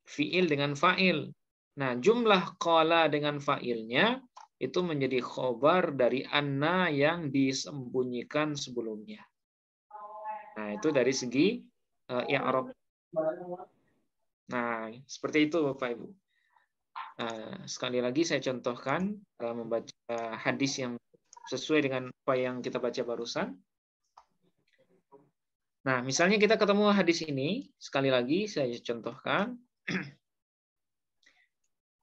Fiil dengan fa'il. Nah, jumlah qala dengan fa'ilnya itu menjadi khobar dari anna yang disembunyikan sebelumnya. Nah, itu dari segi uh, eh, Arab. Nah, seperti itu Bapak Ibu. Eh, sekali lagi saya contohkan dalam eh, membaca hadis yang sesuai dengan apa yang kita baca barusan. Nah, misalnya kita ketemu hadis ini, sekali lagi saya contohkan.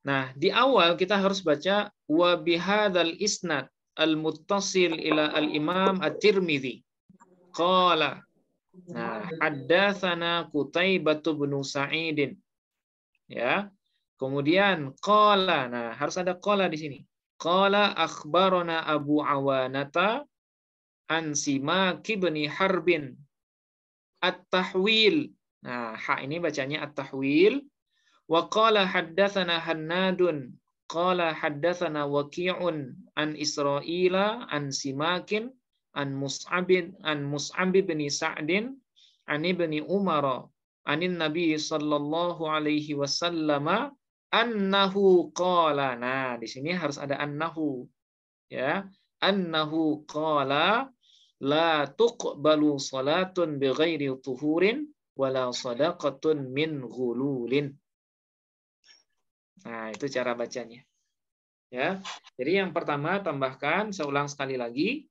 Nah, di awal kita harus baca wa bihadzal isnad al-muttasil ila al-imam at-Tirmidzi. Qala. Nah, haddatsana Qutaibah bin Sa'idin. Ya, Kemudian qala. Nah, harus ada qala di sini. Qala akhbarona Abu Awanata an Simak bin Harbin at-tahwil. Nah, hak ini bacanya at-tahwil. Wa qala haddatsana Hannadun qala haddatsana Waqi'un an Israila an Simakin an Mus'abin an Mus'ab bin Sa'din an Ibni Umar anin Nabi sallallahu alaihi wasallama annahu qala. Nah, di sini harus ada annahu. Ya, annahu qala la tuqbalu salatun bighairi tuhurin wala sadaqatun min ghululin. Nah, itu cara bacanya. Ya. Jadi yang pertama tambahkan saya ulang sekali lagi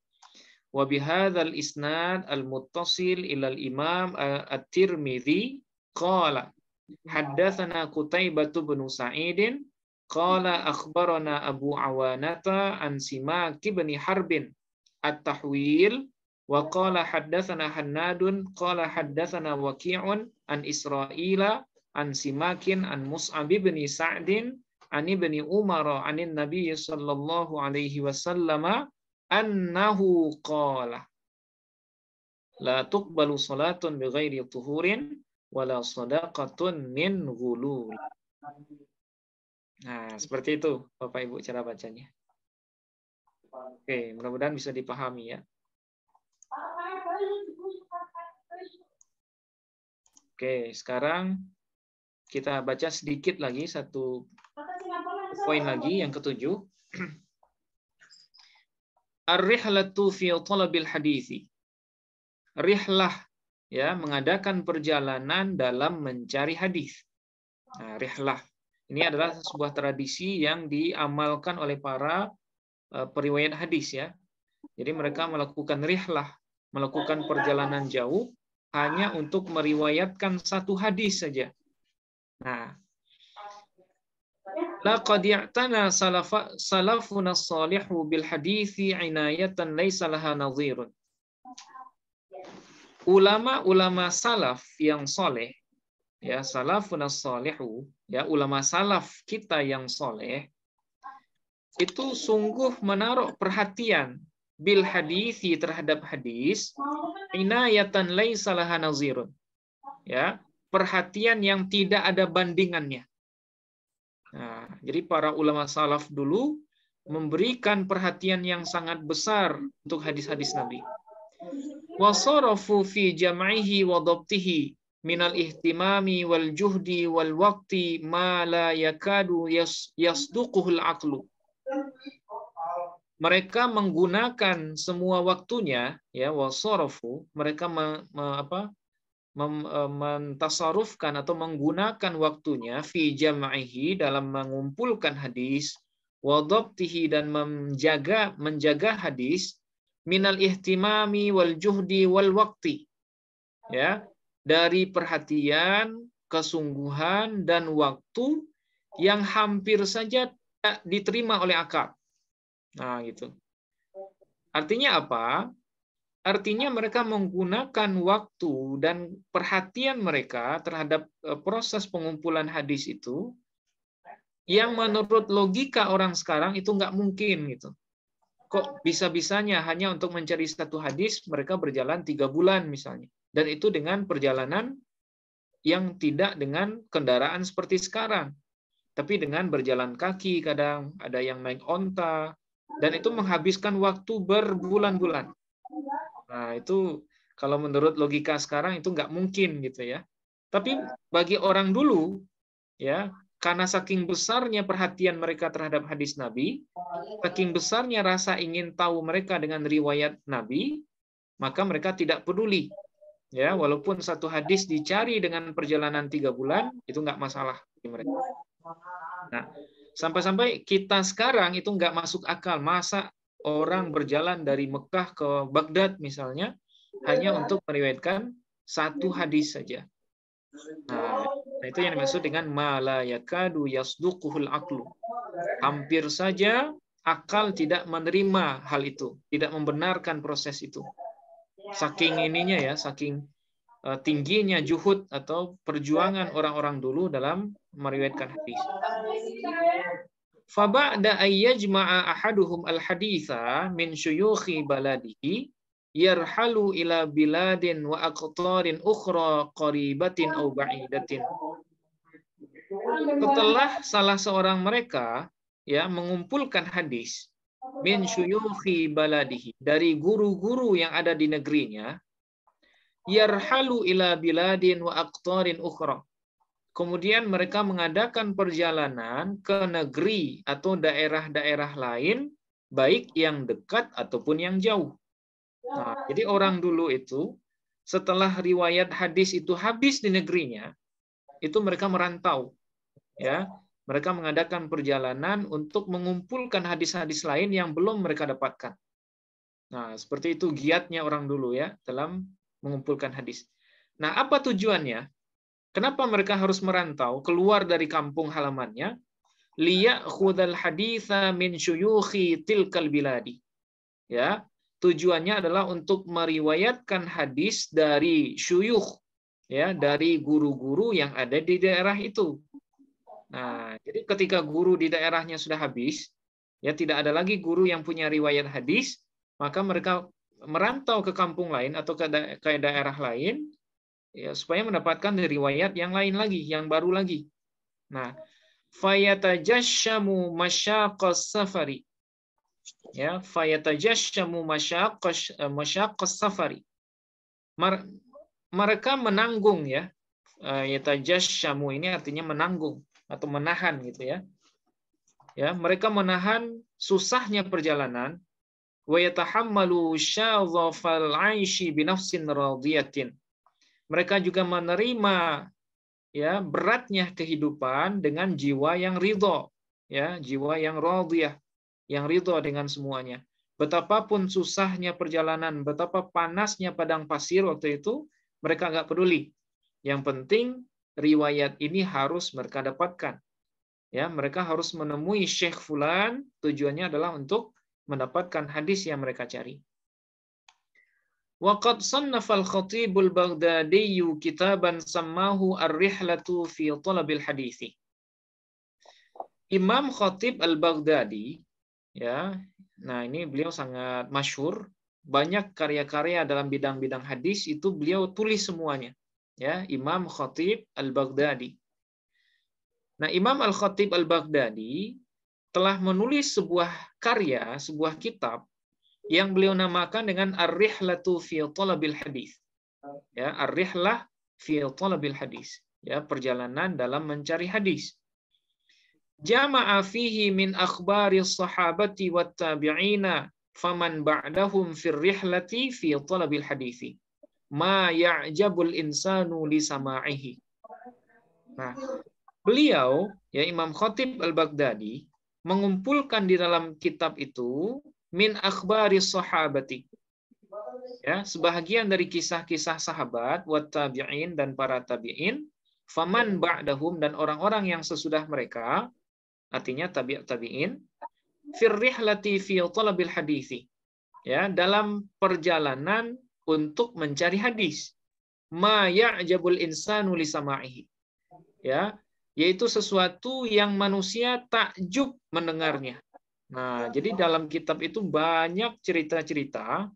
wa bihadzal isnad al muttasil ila al imam eh, at-Tirmidzi qala Haddatsana Qutaibatu bin Sa'idin qala akhbarana Abu Awanata an Simak bin Harbin at-Tahwil wa qala haddatsana Hannadun qala haddatsana Waqi'un an Israila an Simakin an Mus'ab bin Sa'din an Ibni Umar an Nabi sallallahu alaihi wasallam annahu qala la tuqbalu salatun bighairi tuhurin wala sadaqatun min ghulul. Nah, seperti itu Bapak Ibu cara bacanya. Oke, mudah-mudahan bisa dipahami ya. Oke, sekarang kita baca sedikit lagi satu poin lagi yang ketujuh. Ar-rihlatu fi talabil hadithi. Rihlah ya mengadakan perjalanan dalam mencari hadis. Nah, rihlah. Ini adalah sebuah tradisi yang diamalkan oleh para uh, periwayat hadis ya. Jadi mereka melakukan rihlah, melakukan perjalanan jauh hanya untuk meriwayatkan satu hadis saja. Nah, laqad ya'tana salafa, salafuna salihu bil hadithi inayatan laysa laha nadhirun ulama-ulama salaf yang soleh, ya salafun solehu, ya ulama salaf kita yang soleh, itu sungguh menaruh perhatian bil hadithi terhadap hadis inayatan lain salahan nazirun ya perhatian yang tidak ada bandingannya nah, jadi para ulama salaf dulu memberikan perhatian yang sangat besar untuk hadis-hadis Nabi وصرفوا في جمعه وضبطه من الاهتمام والجهد والوقت ما لا يكاد يصدقه ma mereka menggunakan semua waktunya ya wasorofu mereka me, me, apa mem, e, mentasarufkan atau menggunakan waktunya fi jam'ihi dalam mengumpulkan hadis wadabtihi dan menjaga menjaga hadis minal ihtimami wal juhdi wal waqti. Ya, dari perhatian, kesungguhan dan waktu yang hampir saja tidak diterima oleh akal. Nah, gitu. Artinya apa? Artinya mereka menggunakan waktu dan perhatian mereka terhadap eh, proses pengumpulan hadis itu yang menurut logika orang sekarang itu nggak mungkin gitu kok bisa-bisanya hanya untuk mencari satu hadis mereka berjalan tiga bulan misalnya dan itu dengan perjalanan yang tidak dengan kendaraan seperti sekarang tapi dengan berjalan kaki kadang ada yang naik onta dan itu menghabiskan waktu berbulan-bulan nah itu kalau menurut logika sekarang itu nggak mungkin gitu ya tapi bagi orang dulu ya karena saking besarnya perhatian mereka terhadap hadis Nabi, saking besarnya rasa ingin tahu mereka dengan riwayat Nabi, maka mereka tidak peduli. Ya, walaupun satu hadis dicari dengan perjalanan tiga bulan, itu nggak masalah bagi mereka. Nah, sampai-sampai kita sekarang itu nggak masuk akal. Masa orang berjalan dari Mekah ke Baghdad misalnya, hanya untuk meriwayatkan satu hadis saja. Nah, nah, itu yang dimaksud dengan malayakadu yasdukuhul aklu. Hampir saja akal tidak menerima hal itu, tidak membenarkan proses itu. Saking ininya ya, saking eh, tingginya juhud atau perjuangan orang-orang dulu dalam meriwayatkan hadis. Faba'da ayyajma'a ahaduhum al-haditha min syuyukhi baladihi yarhalu ila biladin wa aqtarin ukhra qaribatin aw ba'idatin. Setelah salah seorang mereka ya mengumpulkan hadis min syuyukhi baladihi dari guru-guru yang ada di negerinya yarhalu ila biladin wa aqtarin ukhra. Kemudian mereka mengadakan perjalanan ke negeri atau daerah-daerah lain baik yang dekat ataupun yang jauh Nah, jadi orang dulu itu setelah riwayat hadis itu habis di negerinya, itu mereka merantau. Ya, mereka mengadakan perjalanan untuk mengumpulkan hadis-hadis lain yang belum mereka dapatkan. Nah, seperti itu giatnya orang dulu ya dalam mengumpulkan hadis. Nah, apa tujuannya? Kenapa mereka harus merantau keluar dari kampung halamannya? Liya khudal haditha min syuyuhi tilkal biladi. Ya, tujuannya adalah untuk meriwayatkan hadis dari syuyuh ya dari guru-guru yang ada di daerah itu. Nah, jadi ketika guru di daerahnya sudah habis, ya tidak ada lagi guru yang punya riwayat hadis, maka mereka merantau ke kampung lain atau ke, da ke daerah lain ya supaya mendapatkan riwayat yang lain lagi, yang baru lagi. Nah, fayatajashamu masyaqas safari ya fayatajashamu masyaqqas eh, masyaqqas safari mereka menanggung ya yatajashamu ini artinya menanggung atau menahan gitu ya ya mereka menahan susahnya perjalanan wa yatahammalu syadzafal 'aishi binafsin radiyatin mereka juga menerima ya beratnya kehidupan dengan jiwa yang ridho ya jiwa yang radiyah yang ridho dengan semuanya. Betapapun susahnya perjalanan, betapa panasnya padang pasir waktu itu, mereka nggak peduli. Yang penting riwayat ini harus mereka dapatkan. Ya, mereka harus menemui Syekh Fulan, tujuannya adalah untuk mendapatkan hadis yang mereka cari. Waqad sannafal khatibul Baghdadi kitaban sammahu ar-rihlatu fi talabil hadithi. Imam Khatib Al-Baghdadi ya nah ini beliau sangat masyur banyak karya-karya dalam bidang-bidang hadis itu beliau tulis semuanya ya Imam Khatib Al-Baghdadi nah Imam Al-Khatib Al-Baghdadi telah menulis sebuah karya sebuah kitab yang beliau namakan dengan Ar-Rihlatu fi Talabil Hadis ya Ar-Rihlah fi Talabil Hadis ya perjalanan dalam mencari hadis jama'a fihi min akhbari sahabati wa tabi'ina faman ba'dahum fir rihlati fi talabil hadithi ma ya'jabul insanu li sama'ihi nah beliau ya Imam Khatib Al-Baghdadi mengumpulkan di dalam kitab itu min akhbari sahabati ya sebahagian dari kisah-kisah sahabat wa tabi'in dan para tabi'in faman ba'dahum dan orang-orang yang sesudah mereka Artinya tabiat tabi'in firrihlati fi talabil hadithi. Ya, dalam perjalanan untuk mencari hadis. Ma ya'jabul insanu li sama'ihi. Ya, yaitu sesuatu yang manusia takjub mendengarnya. Nah, jadi dalam kitab itu banyak cerita-cerita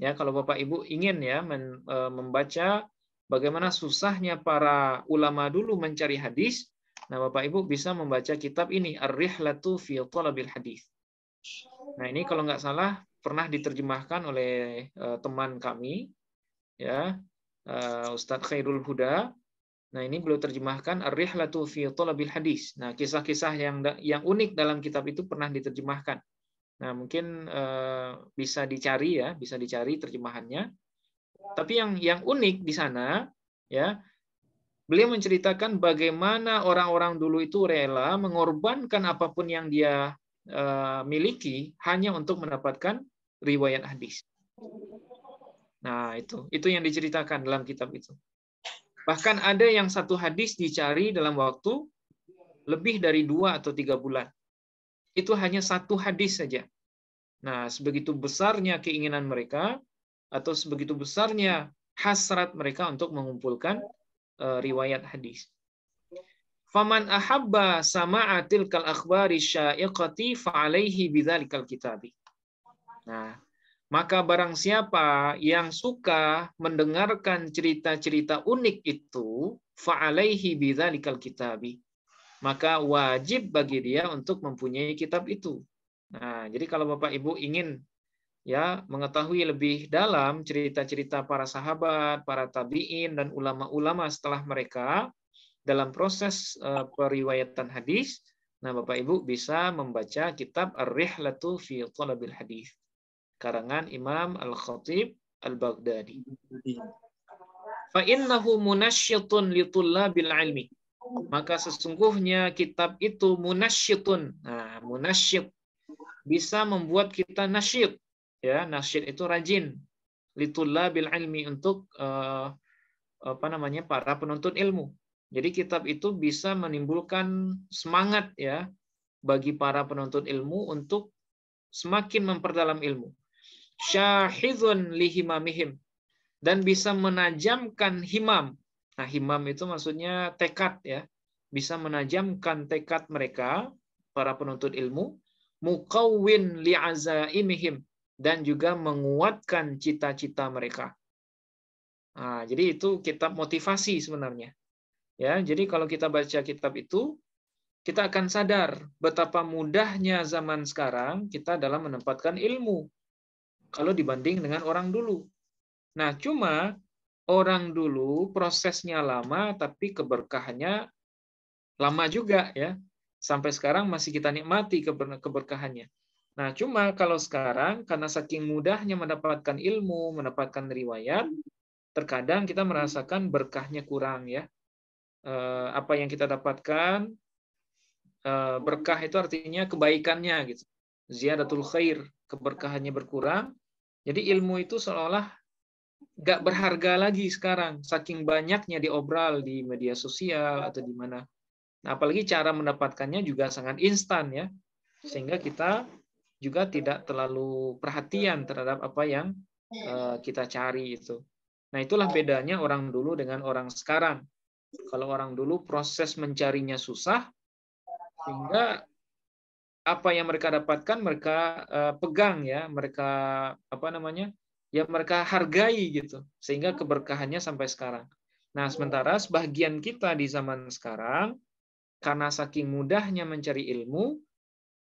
ya kalau Bapak Ibu ingin ya men, e, membaca bagaimana susahnya para ulama dulu mencari hadis, Nah, Bapak Ibu bisa membaca kitab ini, Ar-Rihlatu fi Talabil Hadis. Nah, ini kalau nggak salah pernah diterjemahkan oleh uh, teman kami, ya, uh, Ustadz Khairul Huda. Nah, ini beliau terjemahkan Ar-Rihlatu fi Talabil Hadis. Nah, kisah-kisah yang yang unik dalam kitab itu pernah diterjemahkan. Nah, mungkin uh, bisa dicari ya, bisa dicari terjemahannya. Tapi yang yang unik di sana ya Beliau menceritakan bagaimana orang-orang dulu itu rela mengorbankan apapun yang dia eh, miliki hanya untuk mendapatkan riwayat hadis. Nah, itu itu yang diceritakan dalam kitab itu. Bahkan ada yang satu hadis dicari dalam waktu lebih dari dua atau tiga bulan. Itu hanya satu hadis saja. Nah, sebegitu besarnya keinginan mereka atau sebegitu besarnya hasrat mereka untuk mengumpulkan Eh, riwayat hadis. Faman ahabba sama'a tilkal akhbari syaiqati fa'alaihi bidzalikal kitabi. Nah, maka barang siapa yang suka mendengarkan cerita-cerita unik itu, fa'alaihi bidzalikal kitabi. Maka wajib bagi dia untuk mempunyai kitab itu. Nah, jadi kalau Bapak Ibu ingin ya mengetahui lebih dalam cerita-cerita para sahabat, para tabiin dan ulama-ulama setelah mereka dalam proses uh, periwayatan hadis. Nah, Bapak Ibu bisa membaca kitab Ar-Rihlatu fi Thalabil Hadis karangan Imam Al-Khatib Al-Baghdadi. Fa innahu munasyitun li tullabil ilmi. Maka sesungguhnya kitab itu munasyitun. Nah, munasyit bisa membuat kita nasyid, ya nasyid itu rajin litullah bil ilmi untuk uh, apa namanya para penuntut ilmu jadi kitab itu bisa menimbulkan semangat ya bagi para penuntut ilmu untuk semakin memperdalam ilmu syahidun lihimamihim dan bisa menajamkan himam nah himam itu maksudnya tekad ya bisa menajamkan tekad mereka para penuntut ilmu mukawwin li'azaimihim dan juga menguatkan cita-cita mereka. Nah, jadi itu kitab motivasi sebenarnya. Ya, jadi kalau kita baca kitab itu, kita akan sadar betapa mudahnya zaman sekarang kita dalam menempatkan ilmu kalau dibanding dengan orang dulu. Nah, cuma orang dulu prosesnya lama tapi keberkahannya lama juga ya. Sampai sekarang masih kita nikmati keberkahannya. Nah, cuma kalau sekarang karena saking mudahnya mendapatkan ilmu, mendapatkan riwayat, terkadang kita merasakan berkahnya kurang ya. Eh, apa yang kita dapatkan eh, berkah itu artinya kebaikannya gitu. Ziyadatul khair, keberkahannya berkurang. Jadi ilmu itu seolah olah nggak berharga lagi sekarang, saking banyaknya diobral di media sosial atau di mana. Nah, apalagi cara mendapatkannya juga sangat instan ya, sehingga kita juga tidak terlalu perhatian terhadap apa yang uh, kita cari itu. Nah, itulah bedanya orang dulu dengan orang sekarang. Kalau orang dulu proses mencarinya susah sehingga apa yang mereka dapatkan mereka uh, pegang ya, mereka apa namanya? ya mereka hargai gitu sehingga keberkahannya sampai sekarang. Nah, sementara sebagian kita di zaman sekarang karena saking mudahnya mencari ilmu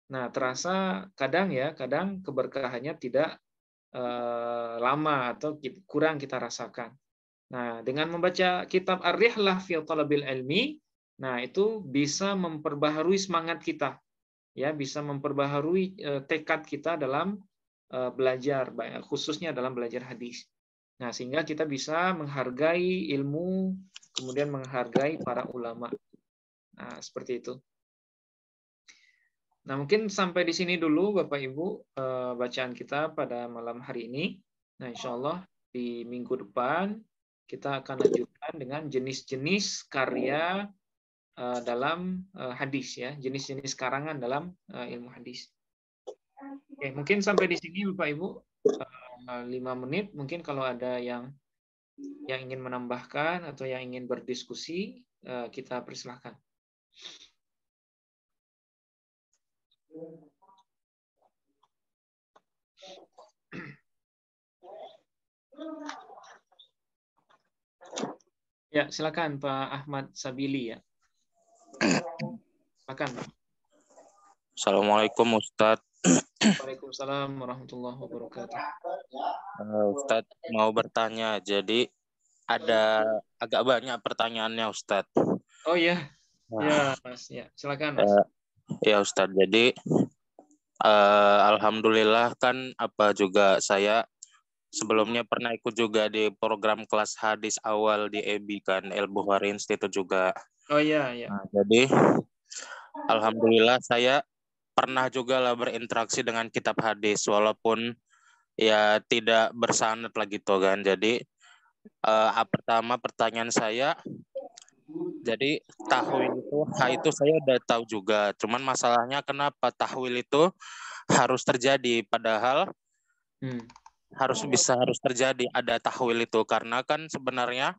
Nah, terasa kadang ya, kadang keberkahannya tidak eh, lama atau kurang kita rasakan. Nah, dengan membaca kitab Ar-Rihlah fi Talabil Ilmi, nah itu bisa memperbaharui semangat kita. Ya, bisa memperbaharui eh, tekad kita dalam eh, belajar, khususnya dalam belajar hadis. Nah, sehingga kita bisa menghargai ilmu, kemudian menghargai para ulama. Nah, seperti itu. Nah, mungkin sampai di sini dulu Bapak Ibu eh, bacaan kita pada malam hari ini. Nah, insya Allah di minggu depan kita akan lanjutkan dengan jenis-jenis karya eh, dalam eh, hadis ya, jenis-jenis karangan dalam ilmu hadis. Oke, mungkin sampai di sini Bapak Ibu lima menit mungkin kalau ada yang yang ingin menambahkan atau yang ingin berdiskusi kita persilahkan. Ya, silakan Pak Ahmad Sabili ya. Silakan. Assalamualaikum Ustadz. Waalaikumsalam warahmatullahi wabarakatuh. Uh, Ustadz mau bertanya, jadi ada agak banyak pertanyaannya Ustadz. Oh ya, ya Mas, ya silakan Mas. Uh, Ya Ustadz, jadi uh, alhamdulillah kan apa juga saya sebelumnya pernah ikut juga di program kelas hadis awal di EBI kan El Bukhari Institute juga. Oh iya iya. Nah, jadi alhamdulillah saya pernah juga lah berinteraksi dengan kitab hadis walaupun ya tidak bersanet lagi gitu kan. Jadi uh, pertama pertanyaan saya jadi tahwil itu H itu saya udah tahu juga. Cuman masalahnya kenapa tahwil itu harus terjadi padahal hmm. harus bisa harus terjadi ada tahwil itu karena kan sebenarnya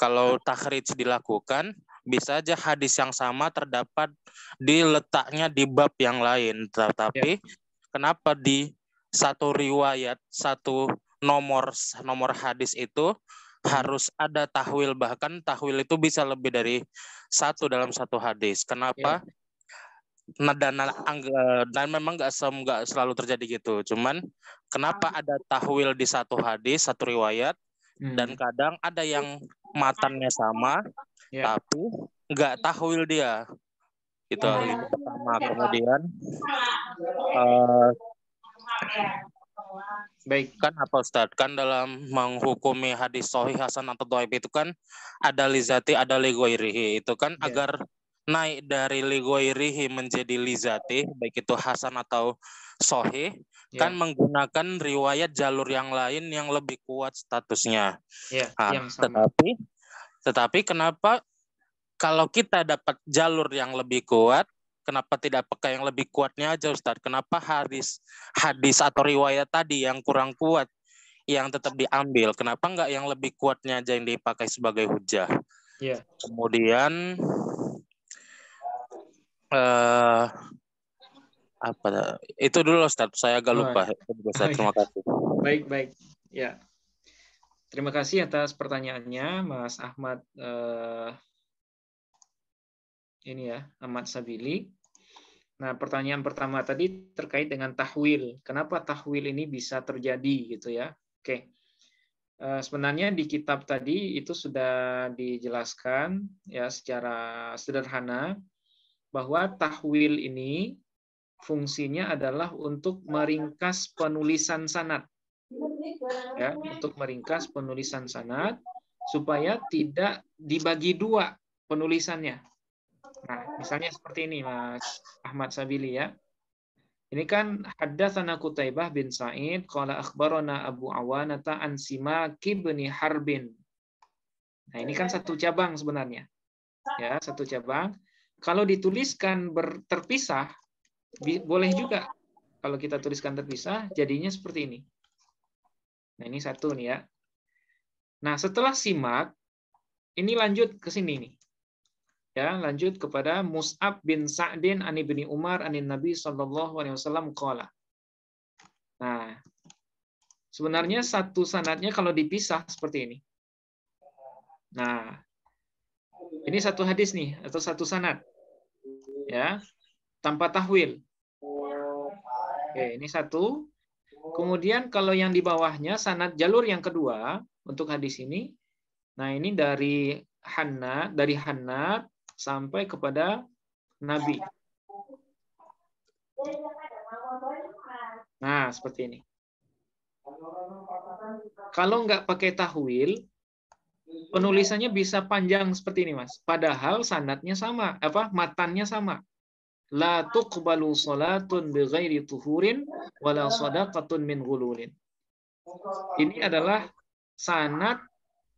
kalau hmm. tahrij dilakukan bisa aja hadis yang sama terdapat di letaknya di bab yang lain tetapi ya. kenapa di satu riwayat satu nomor nomor hadis itu harus ada tahwil bahkan tahwil itu bisa lebih dari satu dalam satu hadis. Kenapa? Ya. Nah, dan, dan memang nggak nggak selalu terjadi gitu. Cuman kenapa ah. ada tahwil di satu hadis, satu riwayat, hmm. dan kadang ada yang matannya sama, yeah. tapi nggak tahwil dia. Itu yeah. pertama. Iya. Kemudian uh, baik kan apa Ustaz kan dalam menghukumi hadis sohi hasan atau doib itu kan ada lizati ada ligoirihi itu kan yeah. agar naik dari ligoirihi menjadi lizati baik itu hasan atau sohi yeah. Iya. kan menggunakan riwayat jalur yang lain yang lebih kuat statusnya. Yeah, nah, yang sama. Tetapi tetapi kenapa kalau kita dapat jalur yang lebih kuat Kenapa tidak peka yang lebih kuatnya aja Ustadz? Kenapa hadis hadis atau riwayat tadi yang kurang kuat yang tetap diambil? Kenapa nggak yang lebih kuatnya aja yang dipakai sebagai hujah? Yeah. Kemudian uh, apa itu dulu Ustadz, saya agak oh, lupa iya. oh, Ustaz, iya. terima kasih baik baik ya terima kasih atas pertanyaannya Mas Ahmad eh, ini ya Ahmad Sabili Nah, pertanyaan pertama tadi terkait dengan tahwil. Kenapa tahwil ini bisa terjadi gitu ya? Oke. Eh, sebenarnya di kitab tadi itu sudah dijelaskan ya secara sederhana bahwa tahwil ini fungsinya adalah untuk meringkas penulisan sanat. Ya, untuk meringkas penulisan sanat supaya tidak dibagi dua penulisannya Nah, misalnya seperti ini Mas Ahmad Sabili ya. Ini kan haddatsana Qutaibah bin Sa'id qala akhbarana Abu Awanata an Simak bin Harbin. Nah, ini kan satu cabang sebenarnya. Ya, satu cabang. Kalau dituliskan ber, terpisah boleh juga. Kalau kita tuliskan terpisah jadinya seperti ini. Nah, ini satu nih ya. Nah, setelah simak ini lanjut ke sini nih. Ya, lanjut kepada Mus'ab bin Sa'din an ibni Umar anin Nabi sallallahu alaihi wasallam qala. Nah, sebenarnya satu sanatnya kalau dipisah seperti ini. Nah, ini satu hadis nih atau satu sanat. Ya, tanpa tahwil. Oke, ini satu. Kemudian kalau yang di bawahnya sanat jalur yang kedua untuk hadis ini. Nah, ini dari Hanna, dari Hanna sampai kepada Nabi. Nah, seperti ini. Kalau nggak pakai tahwil, penulisannya bisa panjang seperti ini, Mas. Padahal sanatnya sama, apa matannya sama. La tuqbalu salatun bighairi tuhurin wala sadaqatun min gululin. Ini adalah sanat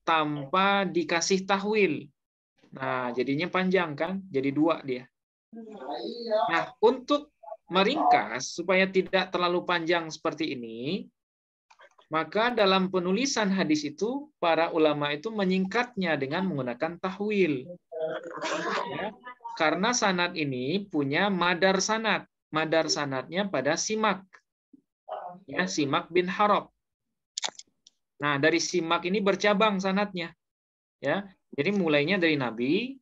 tanpa dikasih tahwil. Nah, jadinya panjang kan? Jadi dua dia. Iya. Nah, untuk meringkas supaya tidak terlalu panjang seperti ini, maka dalam penulisan hadis itu para ulama itu menyingkatnya dengan menggunakan tahwil. Ya, karena sanat ini punya madar sanat. Madar sanatnya pada simak. Ya, simak bin harab. Nah, dari simak ini bercabang sanatnya. Ya, jadi mulainya dari Nabi,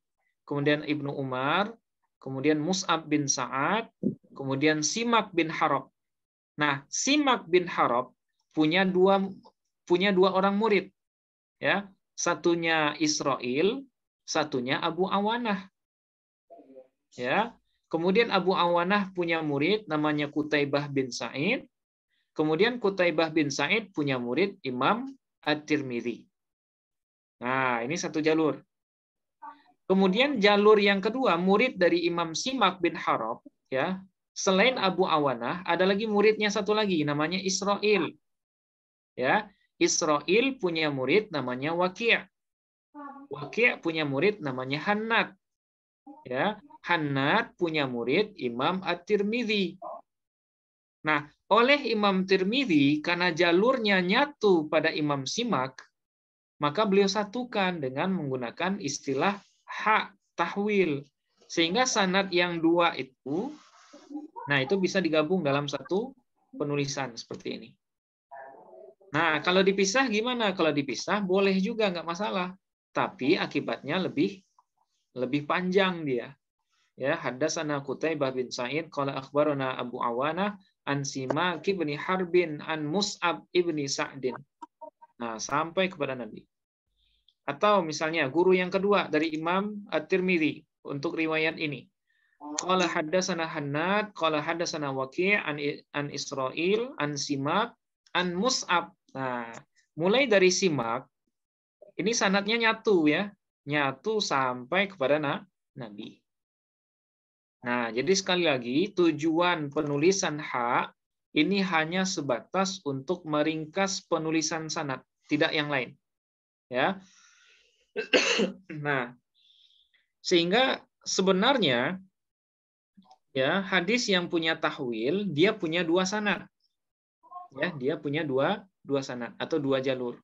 kemudian Ibnu Umar, kemudian Mus'ab bin Sa'ad, kemudian Simak bin Harab. Nah, Simak bin Harab punya dua punya dua orang murid. Ya, satunya Israel, satunya Abu Awanah. Ya. Kemudian Abu Awanah punya murid namanya Kutaibah bin Sa'id. Kemudian Kutaibah bin Sa'id punya murid Imam At-Tirmidzi. Nah, ini satu jalur. Kemudian jalur yang kedua, murid dari Imam Simak bin Harab, ya. Selain Abu Awanah, ada lagi muridnya satu lagi namanya Israel. Ya, Israel punya murid namanya Waqi'. Waqi' punya murid namanya Hannat. Ya, Hannat punya murid Imam at tirmidhi Nah, oleh Imam Tirmidhi, karena jalurnya nyatu pada Imam Simak, maka beliau satukan dengan menggunakan istilah hak tahwil. Sehingga sanad yang dua itu, nah itu bisa digabung dalam satu penulisan seperti ini. Nah, kalau dipisah gimana? Kalau dipisah boleh juga nggak masalah, tapi akibatnya lebih lebih panjang dia. Ya, hadasana kutai bin Sa'id qala akhbarana Abu Awana an Simak ibni Harbin an Mus'ab ibni Sa'din. Nah, sampai kepada Nabi. Atau misalnya guru yang kedua dari Imam At-Tirmidzi untuk riwayat ini. Qala haddatsana Hannad, qala haddatsana Waqi' an, an Israil an Simak an Mus'ab. Nah, mulai dari Simak ini sanatnya nyatu ya, nyatu sampai kepada Nabi. Nah, jadi sekali lagi tujuan penulisan hak ini hanya sebatas untuk meringkas penulisan sanat, tidak yang lain. Ya. Nah, sehingga sebenarnya ya hadis yang punya tahwil dia punya dua sanat. Ya, dia punya dua dua sanat atau dua jalur.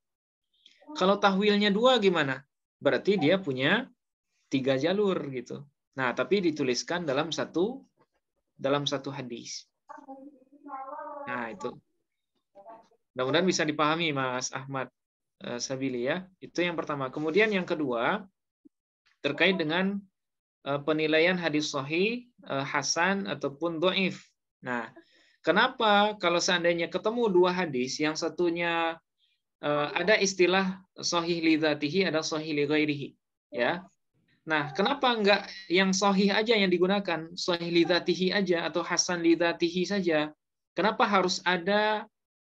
Kalau tahwilnya dua gimana? Berarti dia punya tiga jalur gitu. Nah, tapi dituliskan dalam satu dalam satu hadis. Nah, itu. Mudah-mudahan bisa dipahami Mas Ahmad eh, Sabili ya. Itu yang pertama. Kemudian yang kedua terkait dengan eh, penilaian hadis sahih, eh, hasan ataupun doif. Nah, kenapa kalau seandainya ketemu dua hadis yang satunya ada istilah sahih li ada sahih li ghairihi, ya. Nah, kenapa enggak yang sahih aja yang digunakan? Sahih li aja atau hasan li saja? Kenapa harus ada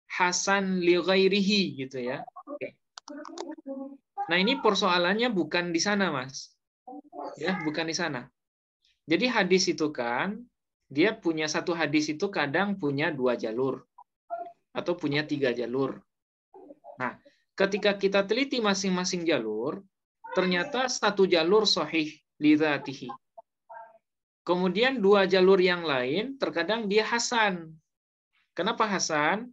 Hasan li ghairihi gitu ya? Nah ini persoalannya bukan di sana mas, ya bukan di sana. Jadi hadis itu kan dia punya satu hadis itu kadang punya dua jalur atau punya tiga jalur. Nah ketika kita teliti masing-masing jalur, ternyata satu jalur sohih lidatihi. Kemudian dua jalur yang lain terkadang dia hasan Kenapa Hasan?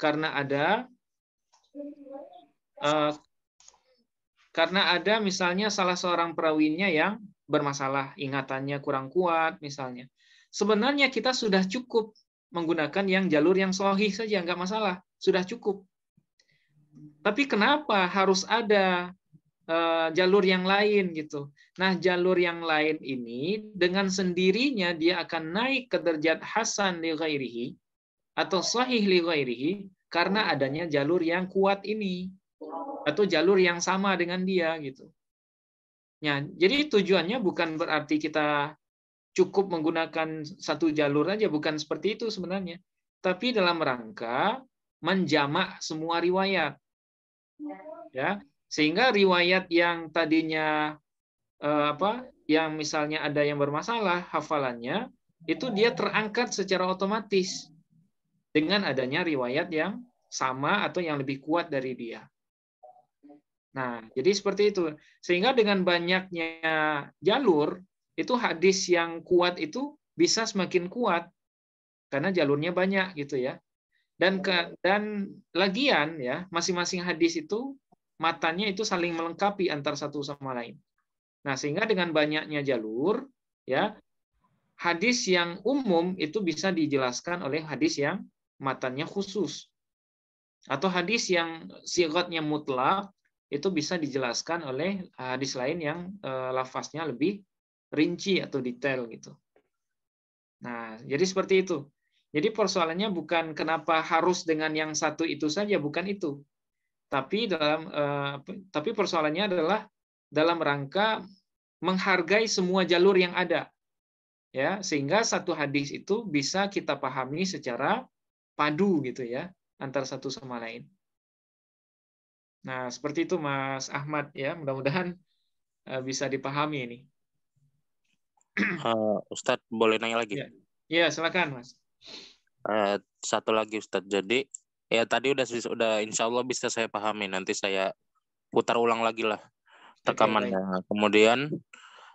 Karena ada uh, karena ada misalnya salah seorang perawinya yang bermasalah, ingatannya kurang kuat misalnya. Sebenarnya kita sudah cukup menggunakan yang jalur yang sohih saja, nggak masalah, sudah cukup. Tapi kenapa harus ada uh, jalur yang lain gitu? Nah, jalur yang lain ini dengan sendirinya dia akan naik ke derajat hasan li atau sahih li ghairihi karena adanya jalur yang kuat ini atau jalur yang sama dengan dia gitu. Ya, jadi tujuannya bukan berarti kita cukup menggunakan satu jalur aja, bukan seperti itu sebenarnya. Tapi dalam rangka menjamak semua riwayat. Ya, sehingga riwayat yang tadinya eh, apa? yang misalnya ada yang bermasalah hafalannya, itu dia terangkat secara otomatis dengan adanya riwayat yang sama atau yang lebih kuat dari dia. Nah, jadi seperti itu. Sehingga dengan banyaknya jalur, itu hadis yang kuat itu bisa semakin kuat karena jalurnya banyak gitu ya. Dan ke, dan lagian ya, masing-masing hadis itu matanya itu saling melengkapi antar satu sama lain. Nah, sehingga dengan banyaknya jalur ya, hadis yang umum itu bisa dijelaskan oleh hadis yang matanya khusus. Atau hadis yang sigatnya mutlak itu bisa dijelaskan oleh hadis lain yang e, lafaznya lebih rinci atau detail gitu. Nah, jadi seperti itu. Jadi persoalannya bukan kenapa harus dengan yang satu itu saja, bukan itu. Tapi dalam eh, tapi persoalannya adalah dalam rangka menghargai semua jalur yang ada. Ya, sehingga satu hadis itu bisa kita pahami secara padu gitu ya antar satu sama lain. Nah, seperti itu Mas Ahmad ya, mudah-mudahan eh, bisa dipahami ini. Uh, Ustadz boleh nanya lagi? Ya, ya silakan Mas. Uh, satu lagi Ustadz, jadi ya tadi udah sudah insya Allah bisa saya pahami, nanti saya putar ulang lagi lah rekamannya. Okay, Kemudian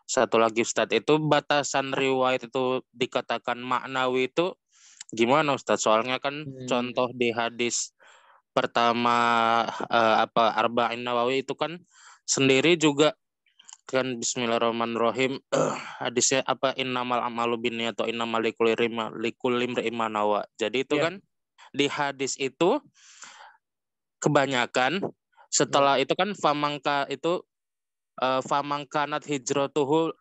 satu lagi Ustadz itu batasan riwayat itu dikatakan maknawi itu Gimana Ustadz? Soalnya kan hmm. contoh di hadis pertama uh, apa Arba'in Nawawi itu kan sendiri juga kan Bismillahirrahmanirrahim uh, hadisnya apa innamal amalu bin atau innamal likulim imanawa. Jadi itu yeah. kan di hadis itu kebanyakan setelah hmm. itu kan famangka itu uh, famangkanat hijrotuhu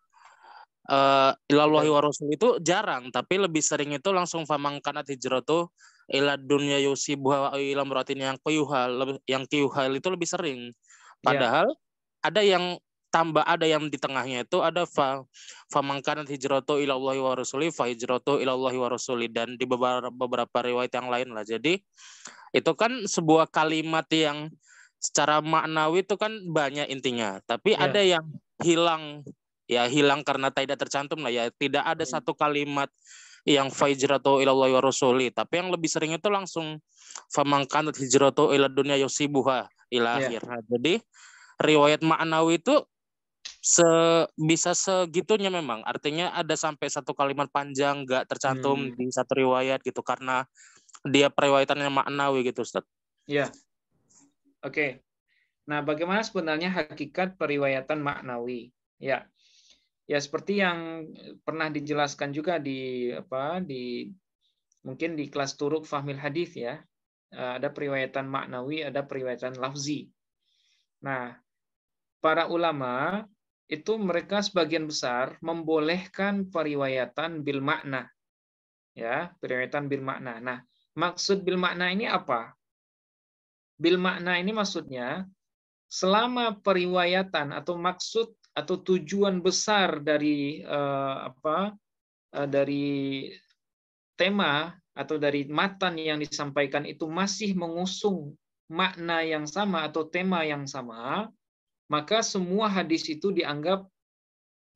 uh, eh, ilallahi iya. wa rasul itu jarang tapi lebih sering itu langsung famangkanat hijratu ila dunya dunia wa ilam ratin yang kuyuhal yang kuyuhal itu lebih sering iya. padahal yeah. ada yang tambah ada yang di tengahnya itu ada fa famangkanat hijratu ilallahi wa rasuli fa hijratu ilallahi wa rasuli dan di beberapa beberapa riwayat yang lain lah jadi itu kan sebuah kalimat yang secara maknawi itu kan banyak intinya tapi yeah. ada yang hilang ya hilang karena tidak tercantum lah ya tidak ada hmm. satu kalimat yang fajratu ilallah wa rasuli tapi yang lebih sering itu langsung famangkan hijratu ila dunia yusibuha ila ya. akhir yeah. jadi riwayat maknawi itu se bisa segitunya memang artinya ada sampai satu kalimat panjang nggak tercantum hmm. di satu riwayat gitu karena dia periwayatannya maknawi gitu Ustaz. Iya. Yeah. Oke. Okay. Nah, bagaimana sebenarnya hakikat periwayatan maknawi? Ya, ya seperti yang pernah dijelaskan juga di apa di mungkin di kelas turuk fahmil hadis ya eh, ada periwayatan maknawi ada periwayatan lafzi nah para ulama itu mereka sebagian besar membolehkan periwayatan bil makna ya periwayatan bil makna nah maksud bil makna ini apa bil makna ini maksudnya selama periwayatan atau maksud atau tujuan besar dari uh, apa uh, dari tema atau dari matan yang disampaikan itu masih mengusung makna yang sama atau tema yang sama, maka semua hadis itu dianggap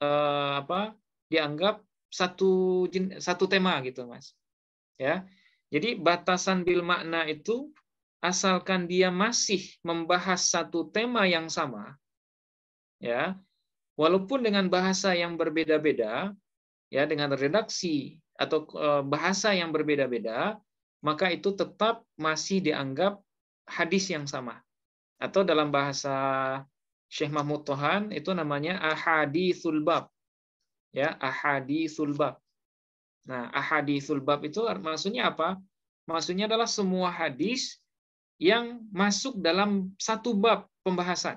uh, apa? dianggap satu satu tema gitu, Mas. Ya. Jadi batasan bil makna itu asalkan dia masih membahas satu tema yang sama, ya walaupun dengan bahasa yang berbeda-beda, ya dengan redaksi atau eh, bahasa yang berbeda-beda, maka itu tetap masih dianggap hadis yang sama. Atau dalam bahasa Syekh Mahmud Tohan itu namanya ahadi bab. Ya, ahadi bab. Nah, ahadi bab itu maksudnya apa? Maksudnya adalah semua hadis yang masuk dalam satu bab pembahasan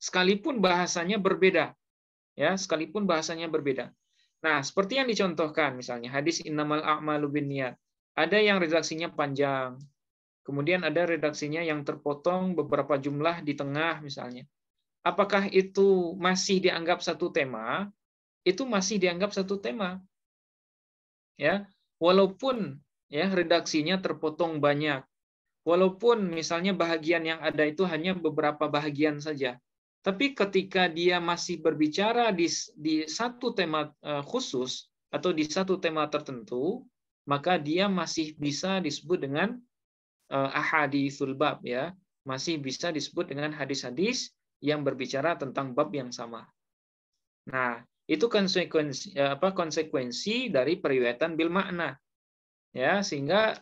sekalipun bahasanya berbeda. Ya, sekalipun bahasanya berbeda. Nah, seperti yang dicontohkan misalnya hadis innamal a'malu binniyat. Ada yang redaksinya panjang. Kemudian ada redaksinya yang terpotong beberapa jumlah di tengah misalnya. Apakah itu masih dianggap satu tema? Itu masih dianggap satu tema. Ya, walaupun ya redaksinya terpotong banyak. Walaupun misalnya bahagian yang ada itu hanya beberapa bahagian saja. Tapi ketika dia masih berbicara di, di satu tema eh, khusus atau di satu tema tertentu, maka dia masih bisa disebut dengan uh, eh, ahaditsul bab ya, masih bisa disebut dengan hadis-hadis yang berbicara tentang bab yang sama. Nah, itu konsekuensi eh, apa konsekuensi dari periwayatan bil makna. Ya, sehingga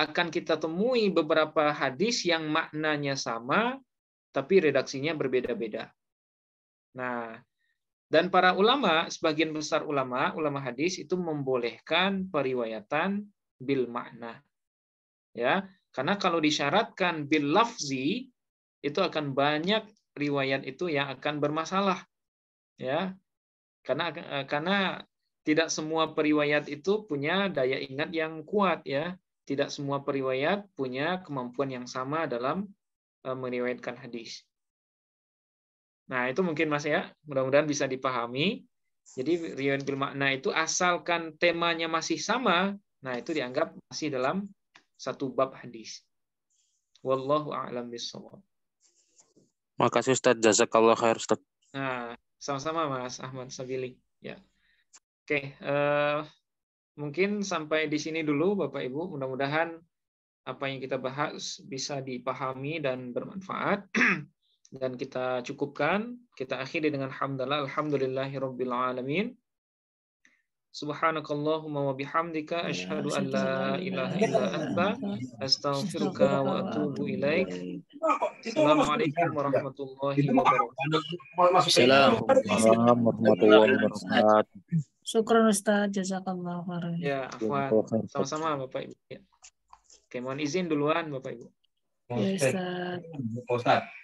akan kita temui beberapa hadis yang maknanya sama tapi redaksinya berbeda-beda. Nah, dan para ulama, sebagian besar ulama, ulama hadis itu membolehkan periwayatan bil makna. Ya, karena kalau disyaratkan bil lafzi itu akan banyak riwayat itu yang akan bermasalah. Ya. Karena eh, karena tidak semua periwayat itu punya daya ingat yang kuat ya. Tidak semua periwayat punya kemampuan yang sama dalam Eh, meriwayatkan hadis. Nah, itu mungkin Mas ya, mudah-mudahan bisa dipahami. Jadi riwayat bil makna itu asalkan temanya masih sama, nah itu dianggap masih dalam satu bab hadis. Wallahu a'lam bishawab. Makasih Ustaz, jazakallah khair Ustaz. Nah, sama-sama Mas Ahmad Sabili. Ya. Oke, uh, mungkin sampai di sini dulu Bapak Ibu. Mudah-mudahan apa yang kita bahas bisa dipahami dan bermanfaat dan kita cukupkan kita akhiri dengan hamdalah alhamdulillahirabbil alamin subhanakallahumma wa bihamdika ya, asyhadu an la ilaha illa anta astaghfiruka wa atubu ilaik Assalamualaikum warahmatullahi wabarakatuh. Assalamualaikum warahmatullahi wabarakatuh. Syukran Ustaz, jazakallahu khairan. Ya, afwan. Sama-sama Bapak Ibu. Oke, mohon izin duluan Bapak Ibu. Ustaz. Iya, Ustaz.